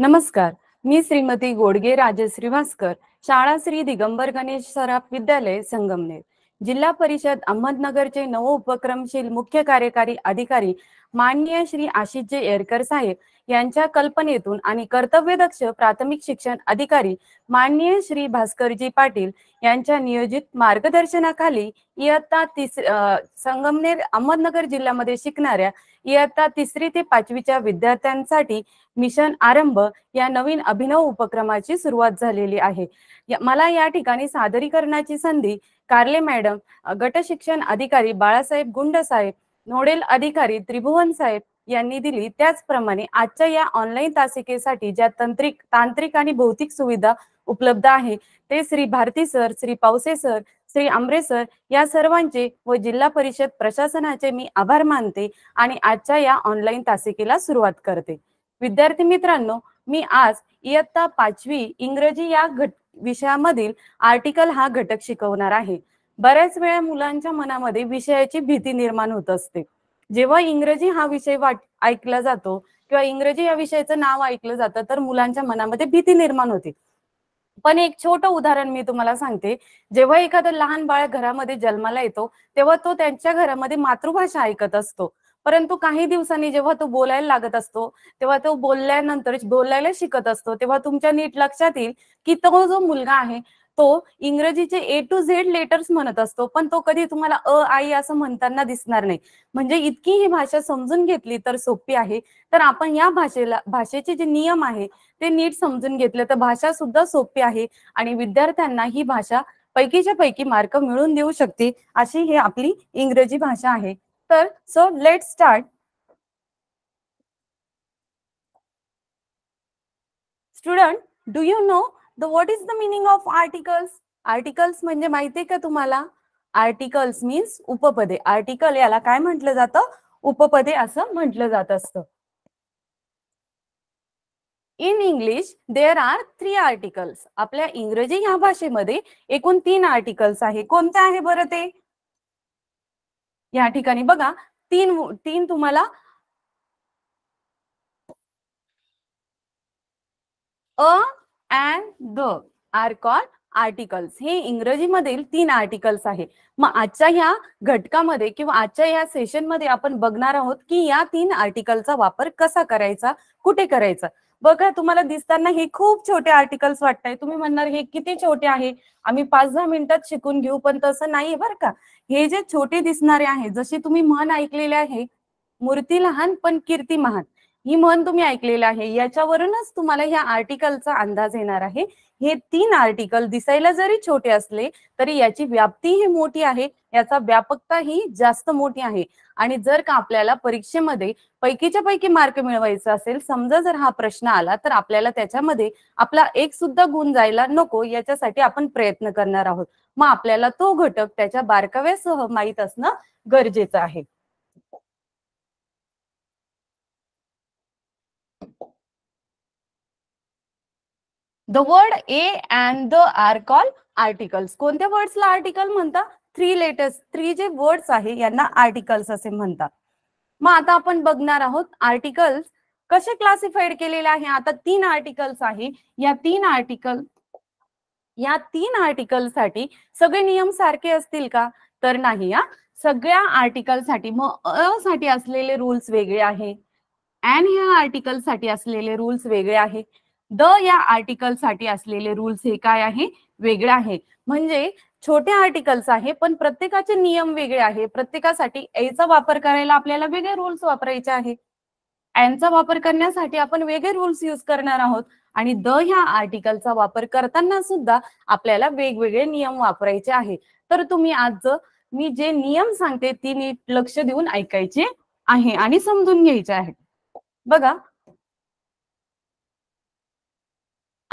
नमस्कार मी श्रीमती गोडगे राजे श्रीवास्कर शाळा श्री दिगंबर गणेश सराफ विद्यालय संगमनेर जिल्हा परिषद अहमदनगरचे नव उपक्रमशील मुख्य कार्यकारी अधिकारी माननीय श्री आशिषजी येरकर साहेब यांच्या कल्पनेतून आणि कर्तव्यदक्ष प्राथमिक शिक्षण अधिकारी माननीय श्री भास्करजी पाटील यांच्या नियोजित मार्गदर्शनाखाली इयत्ता तिस संगमनेर अहमदनगर जिल्ह्यामध्ये शिकणाऱ्या इयत्ता तिसरी ते पाचवीच्या विद्यार्थ्यांसाठी मिशन आरंभ या नवीन अभिनव उपक्रमाची सुरुवात झालेली आहे मला या ठिकाणी सादरीकरणाची संधी कार्ले मॅडम गट शिक्षण अधिकारी बाळासाहेब गुंड साहेब नोडेल अधिकारी त्रिभुवन साहेब यांनी दिली त्याचप्रमाणे आजच्या या ऑनलाईन तासिकेसाठी ज्या तांत्रिक तांत्रिक आणि भौतिक सुविधा उपलब्ध आहे ते Shri Bharati sir Shri Pawase sir Shri Ambre sir या सर्वांचे व जिल्हा परिषद प्रशासनाचे मी आभार मानते आणि आजच्या या ऑनलाईन तासिकेला सुरुवात करते विद्यार्थी मित्रांनो मी आज इयत्ता पाचवी इंग्रजी या घट विषयामधील आर्टिकल हा घटक शिकवणार आहे बऱ्याच वेळा मुलांच्या मनामध्ये विषयाची भीती निर्माण होत असते जेव्हा इंग्रजी हा विषय वाट ऐकला जातो किंवा इंग्रजी या विषयाचं नाव ऐकलं जातं तर मुलांच्या मनामध्ये भीती निर्माण होते पण एक छोटं उदाहरण मी तुम्हाला सांगते जेव्हा एखादं लहान बाळ घरामध्ये जन्माला येतो तेव्हा तो त्यांच्या घरामध्ये मातृभाषा ऐकत असतो परंतु काही दिवसांनी जेव्हा तो बोलायला लागत असतो तेव्हा तो बोलल्यानंतर बोलायला शिकत असतो तेव्हा तुमच्या नीट लक्षात येईल की तो जो मुलगा आहे तो इंग्रजीचे ए टू झेड लेटर्स म्हणत असतो पण तो कधी तुम्हाला अ आई असं म्हणताना दिसणार नाही म्हणजे इतकी ही भाषा समजून घेतली तर सोपी आहे तर आपण या भाषेला भाषेचे जे नियम आहे ते नीट समजून घेतले तर भाषा सुद्धा सोपी आहे आणि विद्यार्थ्यांना ही भाषा पैकीच्या पैकी मार्क मिळून देऊ शकते अशी ही आपली इंग्रजी भाषा आहे तर so let start student do you know the what is the meaning of articles articles म्हणजे माहिती आहे का तुम्हाला आर्टिकल्स मीन्स उपपदे आर्टिकल याला काय म्हटलं जातं उपपदे असं म्हटलं जात असतं in English there are three articles आपल्या इंग्रजी ह्या भाषेमध्ये एकूण तीन आर्टिकल्स आहे कोणते आहे बरं ते या ठिकाणी बघा तीन तीन तुम्हाला a and the are call articles हे इंग्रजीमधील तीन आर्टिकल्स आहे मग आजच्या ह्या घटकामध्ये किंवा आजच्या या सेशनमध्ये आपण बघणार आहोत की या तीन आर्टिकलचा वापर कसा करायचा कुठे करायचा बघा तुम्हाला दिसताना हे खूप छोटे आर्टिकल्स वाटतय तुम्ही म्हणणार हे किती छोटे आहे आम्ही पाच दहा मिनिटात शिकून घेऊ पण तसं नाही बरं का हे जे छोटे दिसणारे आहे जसे तुम्ही म्हण ऐकलेले आहे मूर्ती लहान पण कीर्ती महान ही म्हण तुम्ही ऐकलेलं आहे याच्यावरूनच तुम्हाला ह्या आर्टिकलचा अंदाज येणार आहे हे तीन आर्टिकल दिसायला जरी छोटे असले तरी याची व्याप्ती ही मोठी आहे याचा व्यापकता ही जास्त मोठी आहे आणि जर का आपल्याला परीक्षेमध्ये पैकीच्या पैकी मार्क मिळवायचा असेल समजा जर हा प्रश्न आला तर आपल्याला त्याच्यामध्ये आपला एक सुद्धा गुण जायला नको याच्यासाठी आपण प्रयत्न करणार आहोत मग आपल्याला तो घटक त्याच्या बारकाव्यासह माहीत असणं गरजेचं आहे the word a and the are call articles कोणत्या वर्ड्सला आर्टिकल म्हणतात थ्री लेटर्स थ्री जे वर्ड्स आहे यांना आर्टिकल्स असे म्हणतात मग आता आपण बघणार आहोत आर्टिकल्स कसे क्लासिफाईड केलेले आहे आता तीन आर्टिकल्स आहे या तीन आर्टिकल या तीन आर्टिकल साठी सगळे नियम सारखे असतील का तर नाही या सगळ्या आर्टिकल साठी मग अ साठी असलेले रूल्स वेगळे आहे अँड ह्या आर्टिकल साठी असलेले रूल्स वेगळे आहे द या आर्टिकल साठी असलेले रूल्स हे काय आहे वेगळे आहे म्हणजे छोटे आर्टिकल्स आहे पण प्रत्येकाचे नियम वेगळे आहे प्रत्येकासाठी एचा वापर करायला आपल्याला वेगळे रूल्स वापरायचे आहे चा वापर करण्यासाठी आपण वेगळे रूल्स युज करणार आहोत आणि द ह्या आर्टिकलचा वापर करताना सुद्धा आपल्याला वेगवेगळे नियम वापरायचे आहे तर तुम्ही आज मी जे नियम सांगते ती नीट लक्ष देऊन ऐकायचे आहे आणि समजून घ्यायचे आहे बघा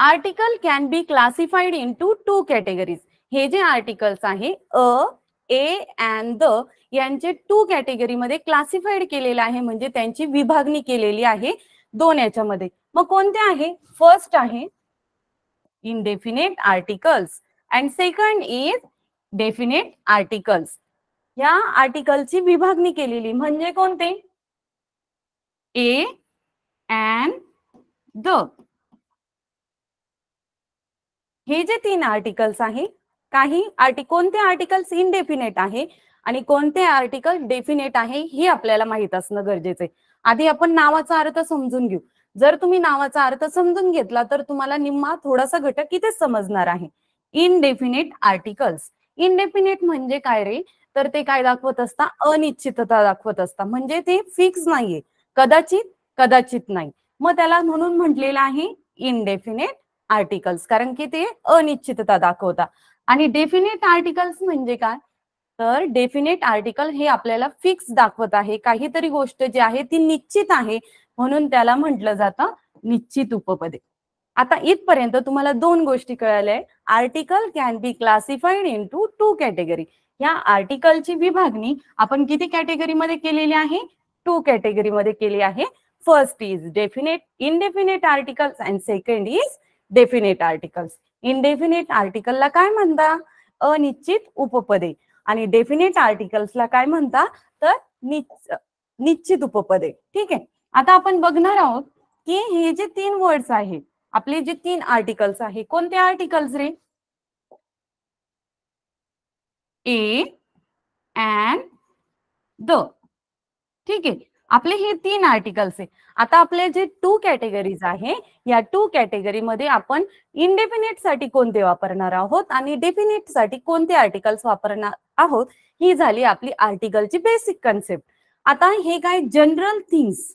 article can be classified into two categories हे जे आर्टिकल्स आहे अ ए अँड द यांचे टू कॅटेगरीमध्ये क्लासिफाईड केलेलं आहे म्हणजे त्यांची विभागणी केलेली आहे दोन याच्यामध्ये मग कोणते आहे फर्स्ट आहे indefinite articles and second is definite articles या आर्टिकलची विभागणी केलेली म्हणजे कोणते ए अँड द हे जे तीन आर्टिकल्स आहे काही आर्टिक कोणते आर्टिकल्स इनडेफिनेट आहे आणि कोणते आर्टिकल डेफिनेट आहे हे आपल्याला माहित असणं गरजेचं आहे आधी आपण नावाचा अर्थ समजून घेऊ जर तुम्ही नावाचा अर्थ समजून घेतला तर तुम्हाला निम्मा थोडासा घटक इथेच समजणार आहे इनडेफिनेट आर्टिकल्स इनडेफिनेट म्हणजे काय रे तर ते काय दाखवत असता अनिश्चितता दाखवत असता म्हणजे ते फिक्स नाहीये कदाचित कदाचित नाही मग त्याला म्हणून म्हटलेलं आहे इनडेफिनेट आर्टिकल्स कारण की ते अनिश्चितता दाखवता आणि डेफिनेट आर्टिकल्स म्हणजे काय तर डेफिनेट आर्टिकल हे आपल्याला फिक्स दाखवत आहे काहीतरी गोष्ट जी आहे ती निश्चित आहे म्हणून त्याला म्हटलं जातं निश्चित उपपदे आता इथपर्यंत तुम्हाला दोन गोष्टी कळाल्या article can be classified into two category या आर्टिकलची विभागणी आपण किती कॅटेगरीमध्ये केलेली आहे टू कॅटेगरीमध्ये केली आहे first is definite indefinite articles and second is definite articles इनडेफिनेट आर्टिकलला काय म्हणता अनिश्चित उपपदे आणि डेफिनेट आर्टिकल्सला काय म्हणता तर निश्चित उपपदे ठीक आहे आता आपण बघणार आहोत की हे जे तीन वर्ड्स आहेत आपले जे तीन आर्टिकल्स आहे कोणते articles are a and the ठीक आहे आपले हे तीन आर्टिकल्स आहे आता आपले जे टू कॅटेगरीज आहे या टू कॅटेगरीमध्ये आपण इनडेफिनेट साठी कोणते वापरणार आहोत आणि डेफिनेट साठी कोणते आर्टिकल्स वापरणार आहोत ही झाली आपली आर्टिकलची बेसिक कन्सेप्ट आता हे काय जनरल थिंग्स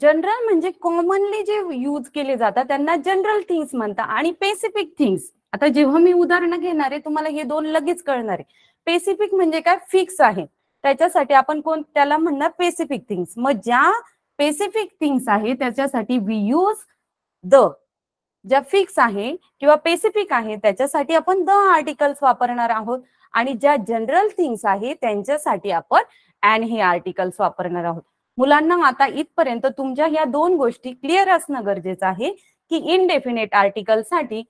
जनरल म्हणजे कॉमनली जे यूज केले जातात त्यांना जनरल थिंग्स म्हणतात आणि स्पेसिफिक थिंग्स आता जेव्हा मी उदाहरणं घेणार आहे तुम्हाला हे दोन लगेच कळणार आहे स्पेसिफिक म्हणजे काय फिक्स आहे त्याच्यासाठी आपण कोण त्याला म्हणणार स्पेसिफिक थिंग्स मग ज्या स्पेसिफिक थिंग्स आहे त्याच्यासाठी वी यूज द ज्या फिक्स आहे किंवा स्पेसिफिक आहे त्याच्यासाठी आपण द आर्टिकल्स वापरणार आहोत आणि ज्या जनरल थिंग्स आहे त्यांच्यासाठी आपण अँड हे आर्टिकल्स वापरणार आहोत मुलांना आता इथपर्यंत तुमच्या ह्या दोन गोष्टी क्लिअर असणं गरजेचं आहे की इनडेफिनेट आर्टिकलसाठी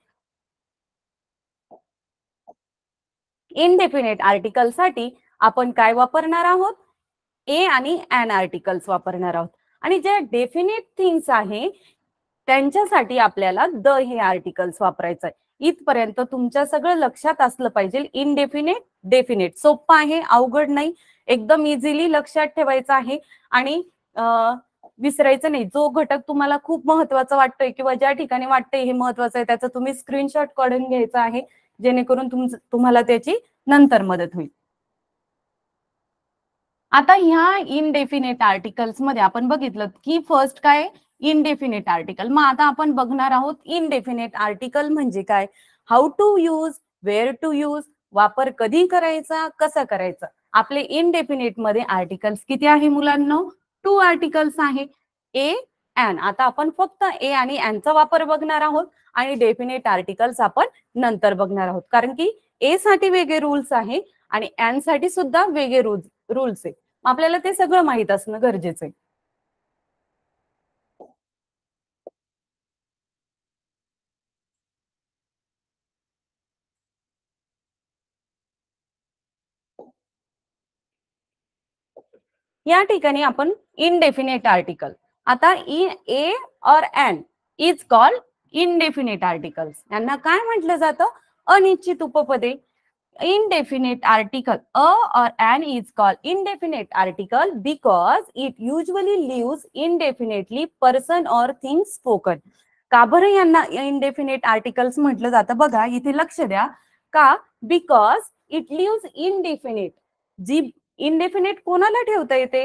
इनडेफिनेट आर्टिकलसाठी आपण काय वापरणार आहोत ए आणि एन आर्टिकल्स वापरणार आहोत आणि जे डेफिनेट थिंग्स आहे त्यांच्यासाठी आपल्याला द हे आर्टिकल्स वापरायचं आहे इथपर्यंत तुमच्या सगळं लक्षात असलं पाहिजे इनडेफिनेट डेफिनेट सोपं आहे अवघड नाही एकदम इझिली लक्षात ठेवायचं आहे आणि विसरायचं नाही जो घटक तुम्हाला खूप महत्वाचा वाटतोय किंवा ज्या ठिकाणी वाटतंय हे महत्वाचं आहे त्याचा तुम्ही स्क्रीनशॉट काढून घ्यायचं आहे जेणेकरून तुम्हाला त्याची नंतर मदत होईल आता ह्या इनडेफिनेट आर्टिकल्स मध्ये आपण बघितलं की फर्स्ट काय इनडेफिनेट आर्टिकल मग आता आपण बघणार आहोत इनडेफिनेट आर्टिकल म्हणजे काय how to use where to use वापर कधी करायचा कसा करायचं आपले इनडेफिनेट मध्ये आर्टिकल्स किती आहे मुलांना टू आर्टिकल्स आहे ए अँड आता आपण फक्त ए आणि अँडचा वापर बघणार आहोत आणि डेफिनेट आर्टिकल्स आपण नंतर बघणार आहोत कारण की ए साठी वेगळे रूल्स आहे आणि अँड साठी सुद्धा वेगळे रूल्स रूल्स आहे आपल्याला ते सगळं माहीत असणं गरजेचं आहे या ठिकाणी आपण इनडेफिनेट आर्टिकल आता इन ए और an is called indefinite articles यांना काय म्हटलं जातं अनिश्चित उपपदे indefinite article a or an is called indefinite article because it usually leaves indefinitely person or thing spoken का बरं यांना इनडेफिनेट आर्टिकल्स म्हटलं जातं बघा इथे लक्ष द्या का बिकॉज इट लिव्ज इनडेफिनेट जी इनडेफिनेट कोणाला ठेवता येते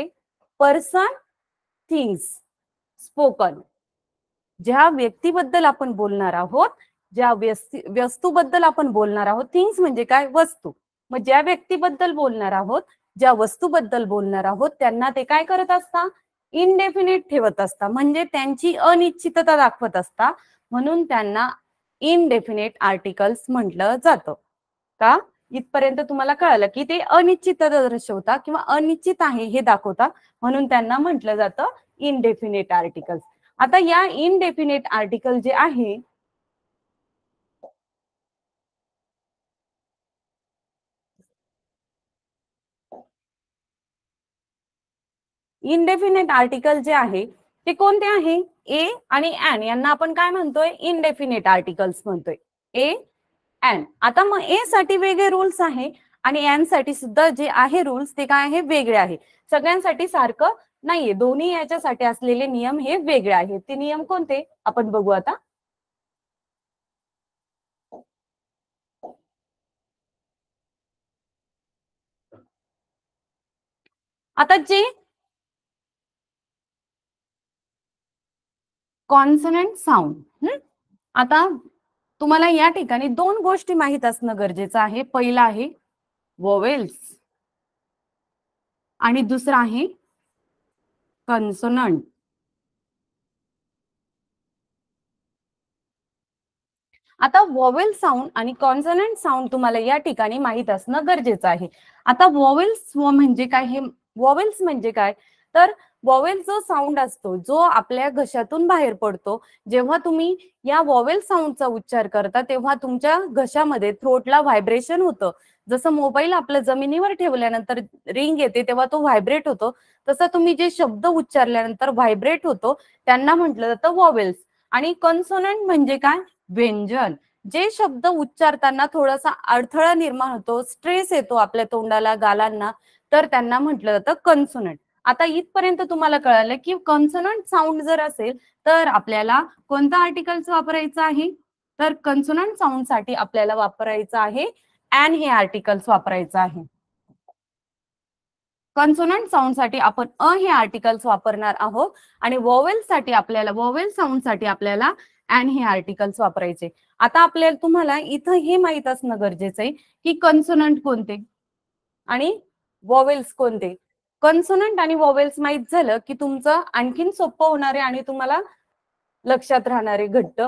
पर्सन थिंग्स स्पोकन ज्या व्यक्तीबद्दल आपण बोलणार आहोत ज्या बद्दल आपण बोलणार आहोत थिंग्स म्हणजे काय वस्तू मग ज्या व्यक्तीबद्दल बोलणार आहोत ज्या वस्तूबद्दल बोलणार आहोत त्यांना ते काय करत असता इनडेफिनेट ठेवत असता म्हणजे त्यांची अनिश्चितता दाखवत असता म्हणून त्यांना इनडेफिनेट आर्टिकल्स म्हटलं जातं का इथपर्यंत तुम्हाला कळलं की ते अनिश्चितता दर्शवता किंवा अनिश्चित आहे हे दाखवता म्हणून त्यांना म्हटलं जातं इनडेफिनेट आर्टिकल्स आता या इनडेफिनेट आर्टिकल जे आहे इनडेफिनेट आर्टिकल जे आहे ते कोणते आहे ए आणि एन यांना आपण काय म्हणतोय इनडेफिनेट आर्टिकल्स म्हणतोय ए अँड आता मग ए साठी वेगळे रूल्स आहे आणि एन साठी सुद्धा जे आहे रूल्स ते काय आहे वेगळे आहे सगळ्यांसाठी सारखं नाहीये दोन्ही याच्यासाठी असलेले नियम हे वेगळे आहेत ते नियम कोणते आपण बघू आता आता जे कॉन्सनंट साऊंड आता तुम्हाला या ठिकाणी दोन गोष्टी माहीत असणं गरजेचं आहे पहिलं आहे वोवेल्स आणि दुसरं आहे कन्सोनंट आता वॉवेल साऊंड आणि कॉन्सनंट साऊंड तुम्हाला या ठिकाणी माहीत असणं गरजेचं आहे आता वॉवेल्स म्हणजे काय हे वॉवेल्स म्हणजे काय तर वॉवेल जो साऊंड असतो जो आपल्या घशातून बाहेर पडतो जेव्हा तुम्ही या वॉवेल साऊंडचा उच्चार करता तेव्हा तुमच्या घशामध्ये थ्रोटला व्हायब्रेशन होतं जसं मोबाईल आपल्या जमिनीवर ठेवल्यानंतर रिंग येते तेव्हा तो व्हायब्रेट होतो तसं तुम्ही जे शब्द उच्चारल्यानंतर व्हायब्रेट होतो त्यांना म्हटलं जातं वॉवेल्स आणि कन्सोनंट म्हणजे काय व्यंजन जे शब्द उच्चारताना थोडासा अडथळा निर्माण होतो स्ट्रेस येतो आपल्या तोंडाला गालांना तर त्यांना म्हटलं जातं कन्सोनंट आता इथपर्यंत तुम्हाला कळालं की कन्सोनंट साऊंड जर असेल तर आपल्याला कोणता आर्टिकल्स वापरायचा आहे तर कन्सोनंट साऊंड साठी आपल्याला वापरायचं आहे अँड हे आर्टिकल्स वापरायचं आहे कन्सोनंट साऊंड साठी आपण अ हे आर्टिकल्स वापरणार आहोत आणि वॉवेल साठी आपल्याला वॉवेल साऊंड साठी आपल्याला अँड हे आर्टिकल्स वापरायचे आता आपल्याला तुम्हाला इथं हे माहित असणं गरजेचं आहे की कन्सोनंट कोणते आणि वॉवेल्स कोणते कन्सोनंट आणि वॉवेल्स माहीत झालं की तुमचं आणखीन सोपं होणार आहे आणि तुम्हाला लक्षात राहणारे घट्ट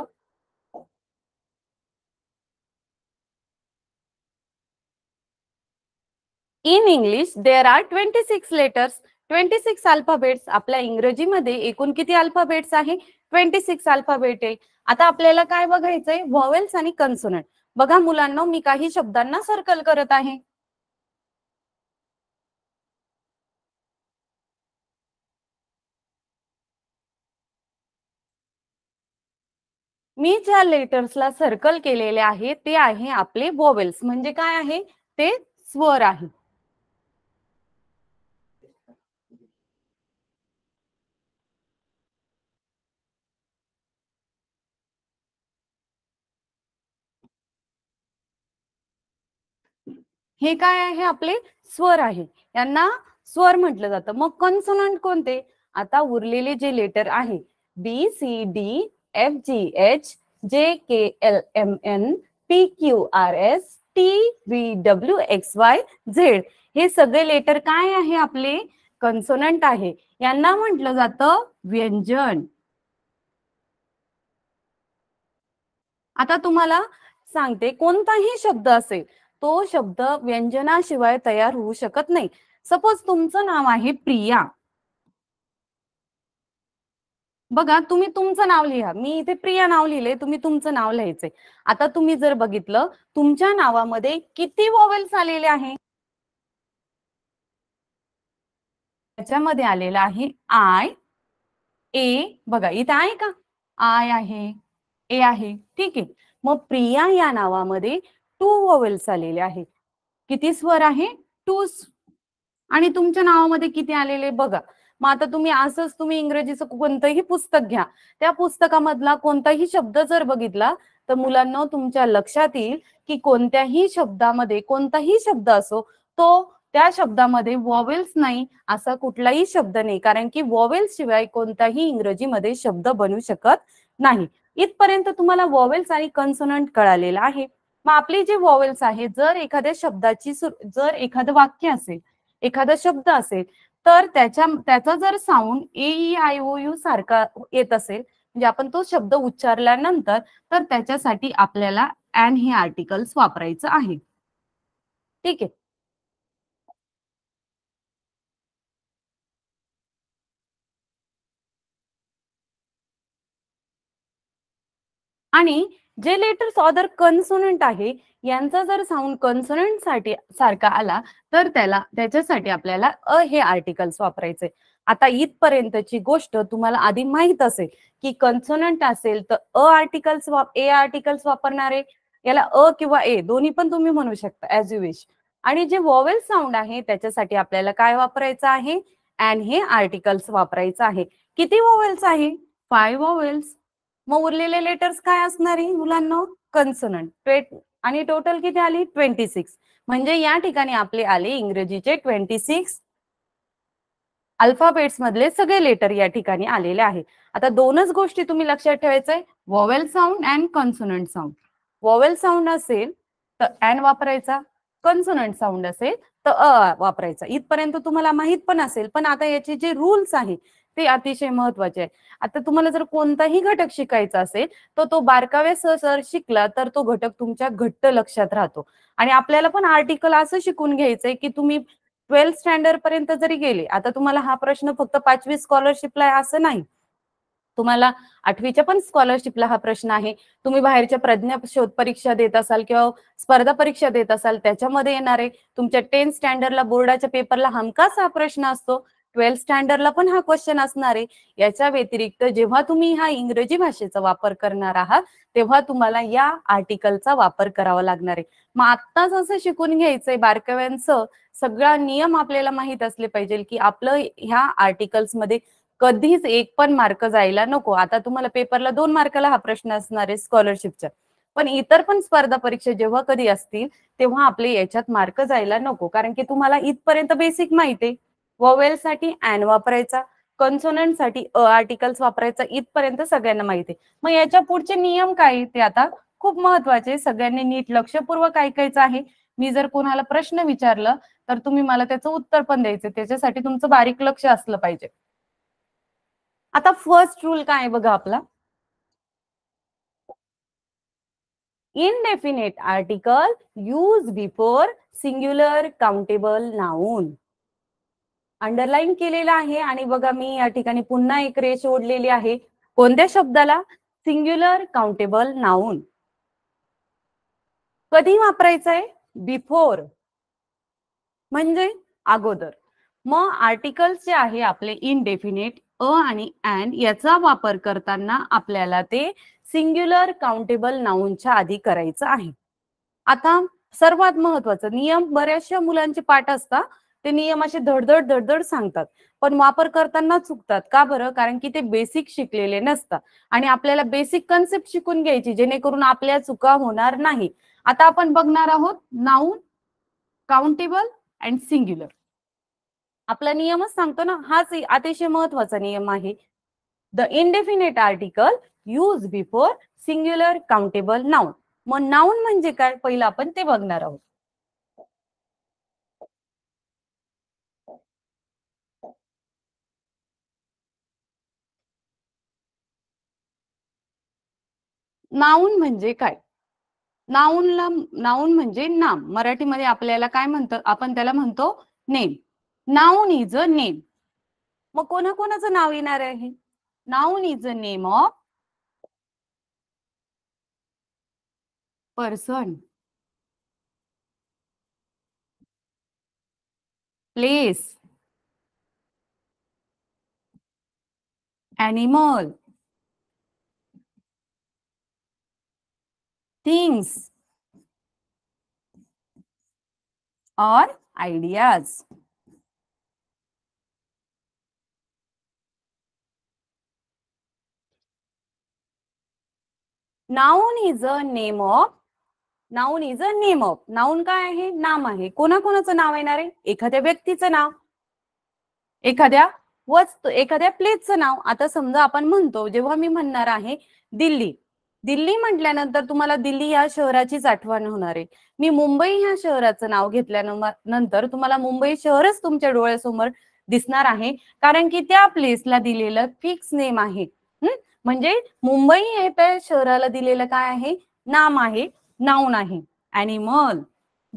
in English there are twenty six letters twenty six alphabets आपल्या इंग्रजीमध्ये एकूण किती अल्फाबेट्स आहे ट्वेंटी सिक्स अल्फाबेट आहे आता आपल्याला काय बघायचंय व्हॉवेल्स आणि कन्सोनंट बघा मुलांना मी काही शब्दांना सर्कल करत आहे मी ज्या लेटर्सला सर्कल केलेले आहे ते आहे आपले वोवेल्स म्हणजे काय आहे ते स्वर आहे हे काय आहे आपले स्वर आहे यांना स्वर म्हटलं जातं मग कॉन्सोनंट कोणते आता उरलेले जे लेटर आहे B C D F G H J K L M N P Q R S T V W X Y Z हे सगळे लेटर काय आहे आपले कन्सोनंट आहे यांना म्हटलं जातं व्यंजन आता तुम्हाला सांगते कोणताही शब्द असेल तो शब्द व्यंजनाशिवाय तयार होऊ शकत नाही सपोज तुमचं नाव आहे प्रिया बघा तुम्ही तुमचं नाव लिहा मी इथे प्रिया नाव लिहिले तुम्ही तुमचं नाव लिहायचंय आता तुम्ही जर बघितलं तुमच्या नावामध्ये किती वॉवेल्स आलेले आहे त्याच्यामध्ये आलेलं आहे आय ए बघा इथे आहे का आय आहे ए आहे ठीक आहे मग प्रिया या नावामध्ये टू वॉवेल्स आलेले आहे किती स्वर आहे टू आणि तुमच्या नावामध्ये किती आलेले बघा मग आता तुम्ही असंच तुम्ही इंग्रजीचं कोणतंही पुस्तक घ्या त्या पुस्तकामधला कोणताही शब्द जर बघितला तर मुलांना तुमच्या लक्षात येईल की कोणत्याही शब्दामध्ये कोणताही शब्द असो तो त्या शब्दामध्ये वॉवेल्स नाही असा कुठलाही शब्द नाही कारण की वॉवेल्स शिवाय कोणताही इंग्रजीमध्ये शब्द बनू शकत नाही इथपर्यंत तुम्हाला वॉवेल्स आणि कन्सोनंट कळालेला आहे मग आपली जे वॉवेल्स आहे जर एखाद्या शब्दाची जर एखादं वाक्य असेल एखादा शब्द असेल तर त्याच्या त्याचा जर sound E I O U सारखा येत असेल म्हणजे आपण तो शब्द उच्चारल्यानंतर तर त्याच्यासाठी आपल्याला अँड हे आर्टिकल्स वापरायचं आहे ठीक आहे आणि जे लेटर्स ऑदर कन्सोनंट आहे यांचा जर साऊंड कन्सोनंट साठी सारखा आला तर त्याला त्याच्यासाठी आपल्याला अ हे आर्टिकल्स वापरायचे आता इथपर्यंतची गोष्ट तुम्हाला आधी माहित असेल की कन्सोनंट असेल तर अ आर्टिकल्स ए आर्टिकल्स वापरणारे याला अ किंवा ए दोन्ही पण तुम्ही म्हणू शकता ऍज यू विश आणि जे वॉवेल साऊंड आहे त्याच्यासाठी आपल्याला काय वापरायचं आहे अँड हे आर्टिकल्स वापरायचं आहे किती वॉवेल्स आहे फाय वॉवेल्स मग उरलेले लेटर्स काय असणार आहे मुलांना कन्सनंट आणि टोटल किती आली ट्वेंटी सिक्स म्हणजे या ठिकाणी आपले आले इंग्रजीचे ट्वेंटी सिक्स अल्फाबेट्स मधले सगळे लेटर या ठिकाणी आलेले आहे आता दोनच गोष्टी तुम्ही लक्षात ठेवायचंय vowel sound and consonant sound vowel sound असेल तर अँड वापरायचा कन्सोनंट साऊंड असेल तर अ वापरायचा इथपर्यंत तुम्हाला माहित पण असेल पण आता याचे जे रूल्स आहेत ते अतिशय महत्वाचे आहे आता तुम्हाला जर कोणताही घटक शिकायचा असेल तर तो सह सर शिकला तर तो घटक तुमच्या घट्ट लक्षात राहतो आणि आपल्याला पण आर्टिकल असं शिकून घ्यायचंय की तुम्ही ट्वेल्थ स्टँडर्ड पर्यंत जरी गेले आता तुम्हाला हा प्रश्न फक्त पाचवी स्कॉलरशिपला आहे असं नाही तुम्हाला आठवीच्या पण स्कॉलरशिपला हा प्रश्न आहे तुम्ही बाहेरच्या प्रज्ञा शोध परीक्षा देत असाल किंवा स्पर्धा परीक्षा देत असाल त्याच्यामध्ये येणारे तुमच्या टेन्थ स्टँडर्डला बोर्डाच्या पेपरला हमकाच हा प्रश्न असतो ट्वेल्थ स्टँडर्डला पण हा क्वेश्चन असणार आहे याच्या व्यतिरिक्त जेव्हा तुम्ही हा इंग्रजी भाषेचा वापर करणार आहात तेव्हा तुम्हाला या आर्टिकलचा वापर करावा लागणार आहे मग आत्ताच असं शिकून घ्यायचंय बारकव्यांचं सगळा नियम आपल्याला माहीत असले पाहिजे की आपलं ह्या आर्टिकल्स मध्ये कधीच एक पण मार्क जायला नको आता तुम्हाला पेपरला दोन मार्कला हा प्रश्न असणार आहे स्कॉलरशिपचा पण इतर पण स्पर्धा परीक्षा जेव्हा कधी असतील तेव्हा आपले याच्यात मार्क जायला नको कारण की तुम्हाला इथपर्यंत बेसिक माहिती आहे साठी अँड वापरायचा साठी अ आर्टिकल्स वापरायचा इथपर्यंत सगळ्यांना माहिती आहे मग याच्या पुढचे नियम काय ते आता खूप महत्वाचे सगळ्यांनी नीट लक्षपूर्वक ऐकायचं आहे मी जर कोणाला प्रश्न विचारलं तर तुम्ही मला त्याचं उत्तर पण द्यायचं त्याच्यासाठी तुमचं बारीक लक्ष असलं पाहिजे आता फर्स्ट रूल काय बघा आपला indefinite article use before singular countable noun underline केलेला आहे आणि बघा मी या ठिकाणी पुन्हा एक रेस ओढलेली आहे कोणत्या शब्दाला सिंग्युलर काउंटेबल नाऊन कधी वापरायचं आहे बिफोर म्हणजे अगोदर मग आर्टिकल जे आहे आपले इनडेफिनेट अ आणि अँड याचा वापर करताना आपल्याला ते सिंग्युलर काउंटेबल नाऊनच्या आधी करायचं आहे आता सर्वात महत्वाचं नियम बऱ्याचशा मुलांचे पाठ असतात ते नियम असे धडधड धडधड सांगतात पण वापर करताना चुकतात का बरं कारण की ते बेसिक शिकलेले नसतात आणि आपल्याला बेसिक कन्सेप्ट शिकून घ्यायची जेणेकरून आपल्या चुका होणार नाही आता आपण बघणार आहोत नाऊन काउंटेबल अँड सिंग्युलर आपला नियमच सांगतो ना हाच अतिशय महत्वाचा नियम आहे the indefinite article use before singular countable noun मग नाऊन म्हणजे काय पहिलं आपण ते बघणार आहोत नाऊन म्हणजे काय नाऊनला नाऊन म्हणजे नाम मराठीमध्ये आपल्याला काय म्हणतो आपण त्याला म्हणतो name noun is a name मग कोणाकोणाचं नाव येणार आहे noun is a name of person place animal things or ideas. Noun is a name of noun is a name of noun काय आहे नाम आहे कोणाकोणाचं नाव येणार आहे एखाद्या व्यक्तीचं नाव एखाद्या वस्तू एखाद्या प्लेसचं नाव आता समजा आपण म्हणतो जेव्हा मी म्हणणार आहे दिल्ली दिल्ली म्हटल्यानंतर तुम्हाला दिल्ली या शहराचीच आठवण होणार आहे मी मुंबई ह्या शहराचं नाव घेतल्यानंतर तुम्हाला मुंबई शहरच तुमच्या डोळ्यासमोर दिसणार आहे कारण की त्या प्लेसला दिलेलं फिक्स नेम आहे म्हणजे मुंबई हे त्या शहराला दिलेलं काय आहे नाम आहे नाऊन आहे अॅनिमल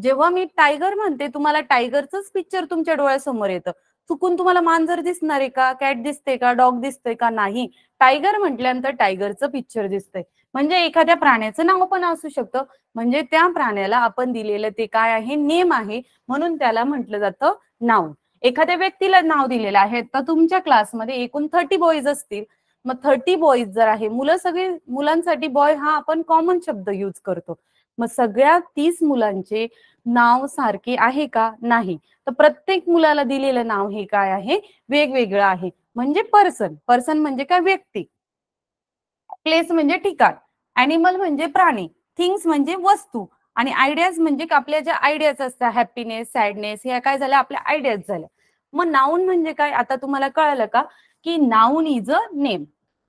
जेव्हा मी टायगर म्हणते तुम्हाला टायगरच पिक्चर तुमच्या डोळ्यासमोर येतं चुकून तुम्हाला मांजर दिसणार आहे का कॅट दिसते का डॉग दिसतोय का नाही टायगर म्हटल्यानंतर टायगरचं पिक्चर दिसतंय म्हणजे एखाद्या प्राण्याचं नाव पण असू शकतं म्हणजे त्या प्राण्याला आपण दिलेलं ते काय आहे नेम आहे म्हणून त्याला म्हटलं जातं नाव एखाद्या व्यक्तीला नाव दिलेलं आहे तर तुमच्या क्लासमध्ये एकूण थर्टी बॉईज असतील मग थर्टी बॉईज जर आहे मुलं सगळे मुलांसाठी बॉय हा आपण कॉमन शब्द यूज करतो मग सगळ्या तीस मुलांचे नाव सारखे आहे का नाही तर प्रत्येक मुलाला दिलेलं नाव हे काय आहे वेगवेगळं आहे म्हणजे पर्सन पर्सन म्हणजे काय व्यक्ती प्लेस म्हणजे ठिकाण अॅनिमल म्हणजे प्राणी थिंग्स म्हणजे वस्तू आणि आयडियाज म्हणजे आपल्या ज्या आयडियाज असतात हॅपीनेस सॅडनेस ह्या काय झाल्या आपल्या आयडियाज झाल्या मग नाऊन म्हणजे काय आता तुम्हाला कळलं का की noun is a name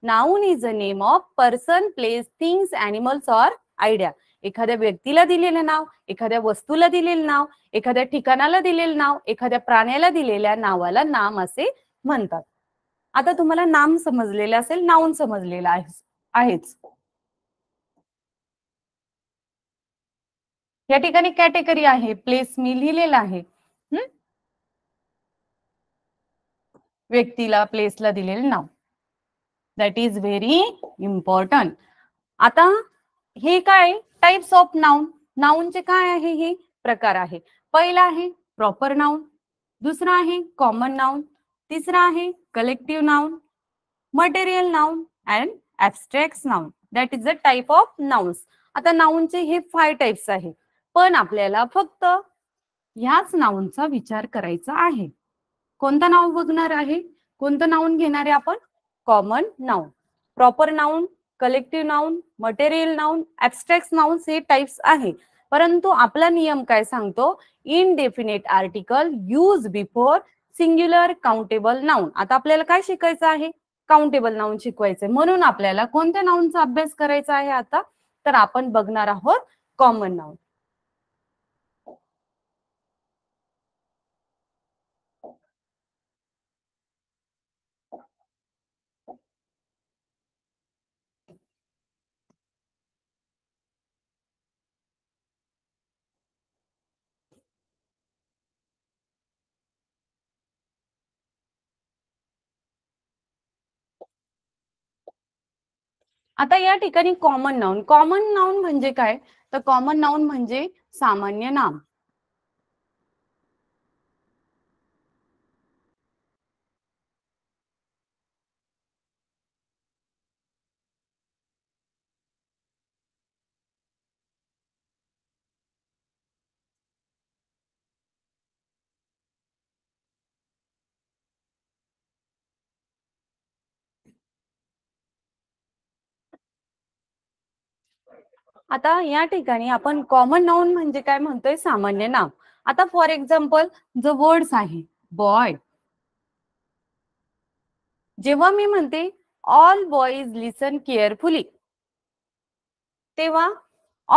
noun is a name of person place things animals or idea एखाद्या व्यक्तीला दिलेलं नाव एखाद्या वस्तूला दिलेलं नाव एखाद्या ठिकाणाला दिलेलं नाव एखाद्या प्राण्याला दिलेल्या नावाला नाम असे म्हणतात आता तुम्हाला नाम समजलेलं असेल नाऊन समजलेलं आहे आहेच या ठिकाणी कॅटेगरी आहे प्लेस मी लिहिलेला आहे व्यक्तीला प्लेसला दिलेलं नाव दॅट इज व्हेरी इम्पॉर्टंट आता हे काय टाइप्स ऑफ नाउन नाऊनचे काय आहे हे प्रकार आहे पहिला आहे प्रॉपर नाउन दुसरा आहे कॉमन नाऊन तिसरा आहे collective noun material noun and abstract noun that is a type of nouns आता नाऊनचे हे फाय टाइप्स आहे पण आपल्याला फक्त ह्याच नाऊनचा विचार करायचा आहे कोणता नाव बघणार आहे कोणतं नाऊन घेणार आहे आपण common noun proper noun collective noun material noun abstract nouns हे टाइप्स आहे परंतु आपला नियम काय सांगतो indefinite article use before singular countable noun आता आपल्याला काय शिकायचं आहे काउंटेबल नाऊन शिकवायचे म्हणून आपल्याला कोणत्या नाऊनचा अभ्यास करायचा आहे आता तर आपण बघणार आहोत कॉमन नाऊन आता या ठिकाणी कॉमन नाउन कॉमन नाउन म्हणजे काय तर कॉमन नाउन म्हणजे सामान्य नाम आता या ठिकाणी आपण कॉमन नाउन म्हणजे काय म्हणतोय सामान्य नाव आता फॉर एक्झाम्पल जो वर्ड्स आहे बॉय जेव्हा मी म्हणते ऑल बॉईज लिसन केअरफुली तेव्हा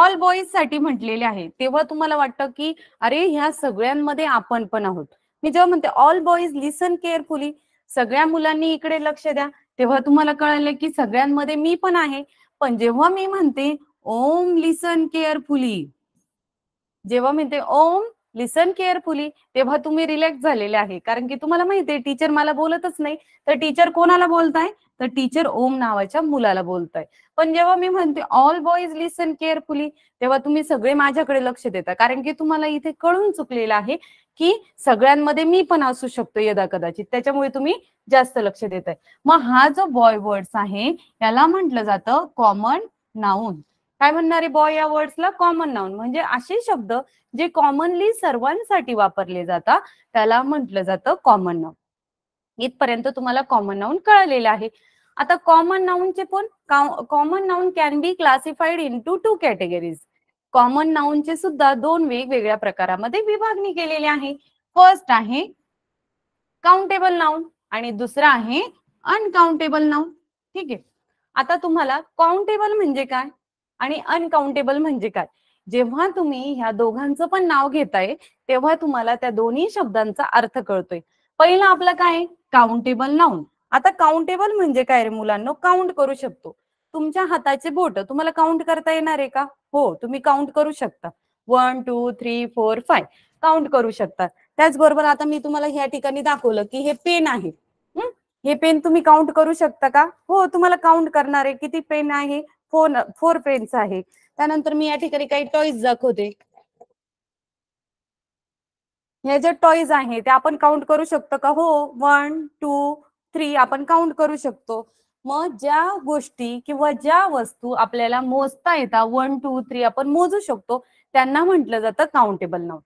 ऑल बॉईज साठी म्हटलेले आहे तेव्हा तुम्हाला वाटतं की अरे ह्या सगळ्यांमध्ये आपण पण आहोत मी जेव्हा म्हणते ऑल बॉईज लिसन केअरफुली सगळ्या मुलांनी इकडे लक्ष द्या तेव्हा तुम्हाला कळालं की सगळ्यांमध्ये मी पण आहे पण जेव्हा मी म्हणते ओम लिसन केअरफुली जेव्हा म्हणते ओम लिसन केअरफुली तेव्हा तुम्ही रिलॅक्स झालेले आहे कारण की तुम्हाला माहितीये टीचर मला बोलतच नाही तर टीचर कोणाला बोलताय तर टीचर ओम नावाच्या मुलाला बोलताय पण जेव्हा मी म्हणते ऑल बॉईज लिसन केअरफुली तेव्हा तुम्ही सगळे माझ्याकडे लक्ष देता कारण की तुम्हाला इथे कळून चुकलेलं आहे की सगळ्यांमध्ये मी पण असू शकतो यदा कदाचित त्याच्यामुळे तुम्ही जास्त लक्ष देताय मग हा जो बॉय वर्ड्स आहे याला म्हटलं जातं कॉमन नाऊन काय म्हणणारे बॉय या वर्ड्सला कॉमन नाउन म्हणजे असे शब्द जे कॉमनली सर्वांसाठी वापरले जातात त्याला म्हटलं जातं कॉमन नाऊन इथपर्यंत तुम्हाला कॉमन नाऊन कळलेलं आहे आता कॉमन नाऊनचे पण common noun can be classified into two categories common नाऊनचे सुद्धा दोन वेगवेगळ्या प्रकारामध्ये विभागणी केलेली आहे फर्स्ट आहे काउंटेबल नाऊन आणि दुसरा आहे अनकाउंटेबल नाऊन ठीक आहे आता तुम्हाला काउंटेबल म्हणजे काय आणि अनकाउंटेबल म्हणजे काय जेव्हा तुम्ही ह्या दोघांचं पण नाव घेताय तेव्हा तुम्हाला त्या दोन्ही शब्दांचा अर्थ कळतोय पहिला आपलं काय काउंटेबल नाऊन आता काउंटेबल म्हणजे काय रे मुलांना काउंट करू शकतो तुमच्या हाताचे बोट तुम्हाला काउंट करता येणार आहे का हो तुम्ही काउंट करू शकता one two three four five count करू शकता त्याचबरोबर आता मी तुम्हाला ह्या ठिकाणी दाखवलं की हे पेन आहे हे पेन तुम्ही काउंट करू शकता का हो तुम्हाला काउंट करणार आहे किती पेन आहे फोन फोर पेन्स आहे त्यानंतर मी या ठिकाणी काही टॉईज दाखवते हे जे टॉईज आहे ते आपण काउंट करू शकतो का हो वन टू थ्री आपण काउंट करू शकतो मग ज्या गोष्टी किंवा ज्या वस्तू आपल्याला मोजता येतात वन टू थ्री आपण मोजू शकतो त्यांना म्हटलं जातं काउंटेबल नाऊन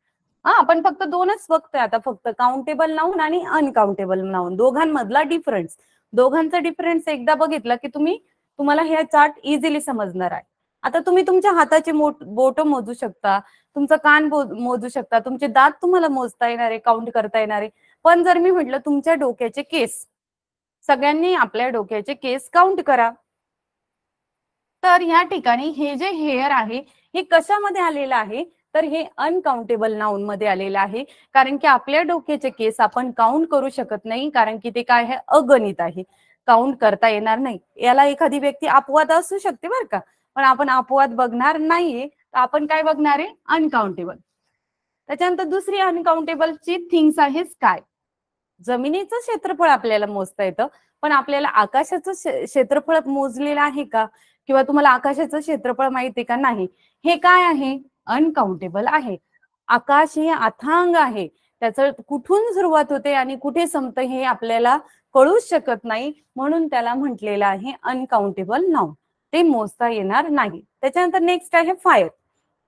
हा आपण फक्त दोनच बघतोय आता फक्त काउंटेबल नाऊन आणि अनकाउंटेबल नाऊन दोघांमधला डिफरन्स दोघांचा डिफरन्स एकदा बघितला की तुम्ही तुम्हाला हे चार्ट इझिली समजणार आहे आता तुम्ही तुमच्या हाताचे बोट मोजू शकता तुमचा कान मोजू शकता तुमचे दात तुम्हाला मोजता येणारे काउंट करता येणार आहे पण जर मी म्हटलं तुमच्या डोक्याचे केस सगळ्यांनी आपल्या डोक्याचे केस काउंट करा तर या ठिकाणी हे जे हेअर आहे हे कशामध्ये आलेलं आहे तर हे अनकाउंटेबल नाउन मध्ये आलेलं आहे कारण की आपल्या डोक्याचे केस आपण काउंट करू शकत नाही कारण की ते काय आहे अगणित आहे काउंट करता येणार नाही याला एखादी व्यक्ती अपवाद असू शकते बरं का पण आपण अपवाद बघणार नाहीये तर आपण काय बघणार आहे अनकाउंटेबल त्याच्यानंतर दुसरी अनकाउंटेबल ची थिंग्स आहे स्काय जमिनीचं क्षेत्रफळ आपल्याला मोजता येतं पण आपल्याला आकाशाचं क्षेत्रफळ मोजलेलं आहे का किंवा तुम्हाला आकाशाचं क्षेत्रफळ माहिती का नाही हे काय आहे अनकाउंटेबल आहे आकाश हे अथांग आहे त्याचं कुठून सुरुवात होते आणि कुठे संपत हे आपल्याला कळूच शकत नाही म्हणून त्याला म्हटलेलं आहे अनकाउंटेबल नाव ते मोजता येणार नाही त्याच्यानंतर नेक्स्ट आहे फायर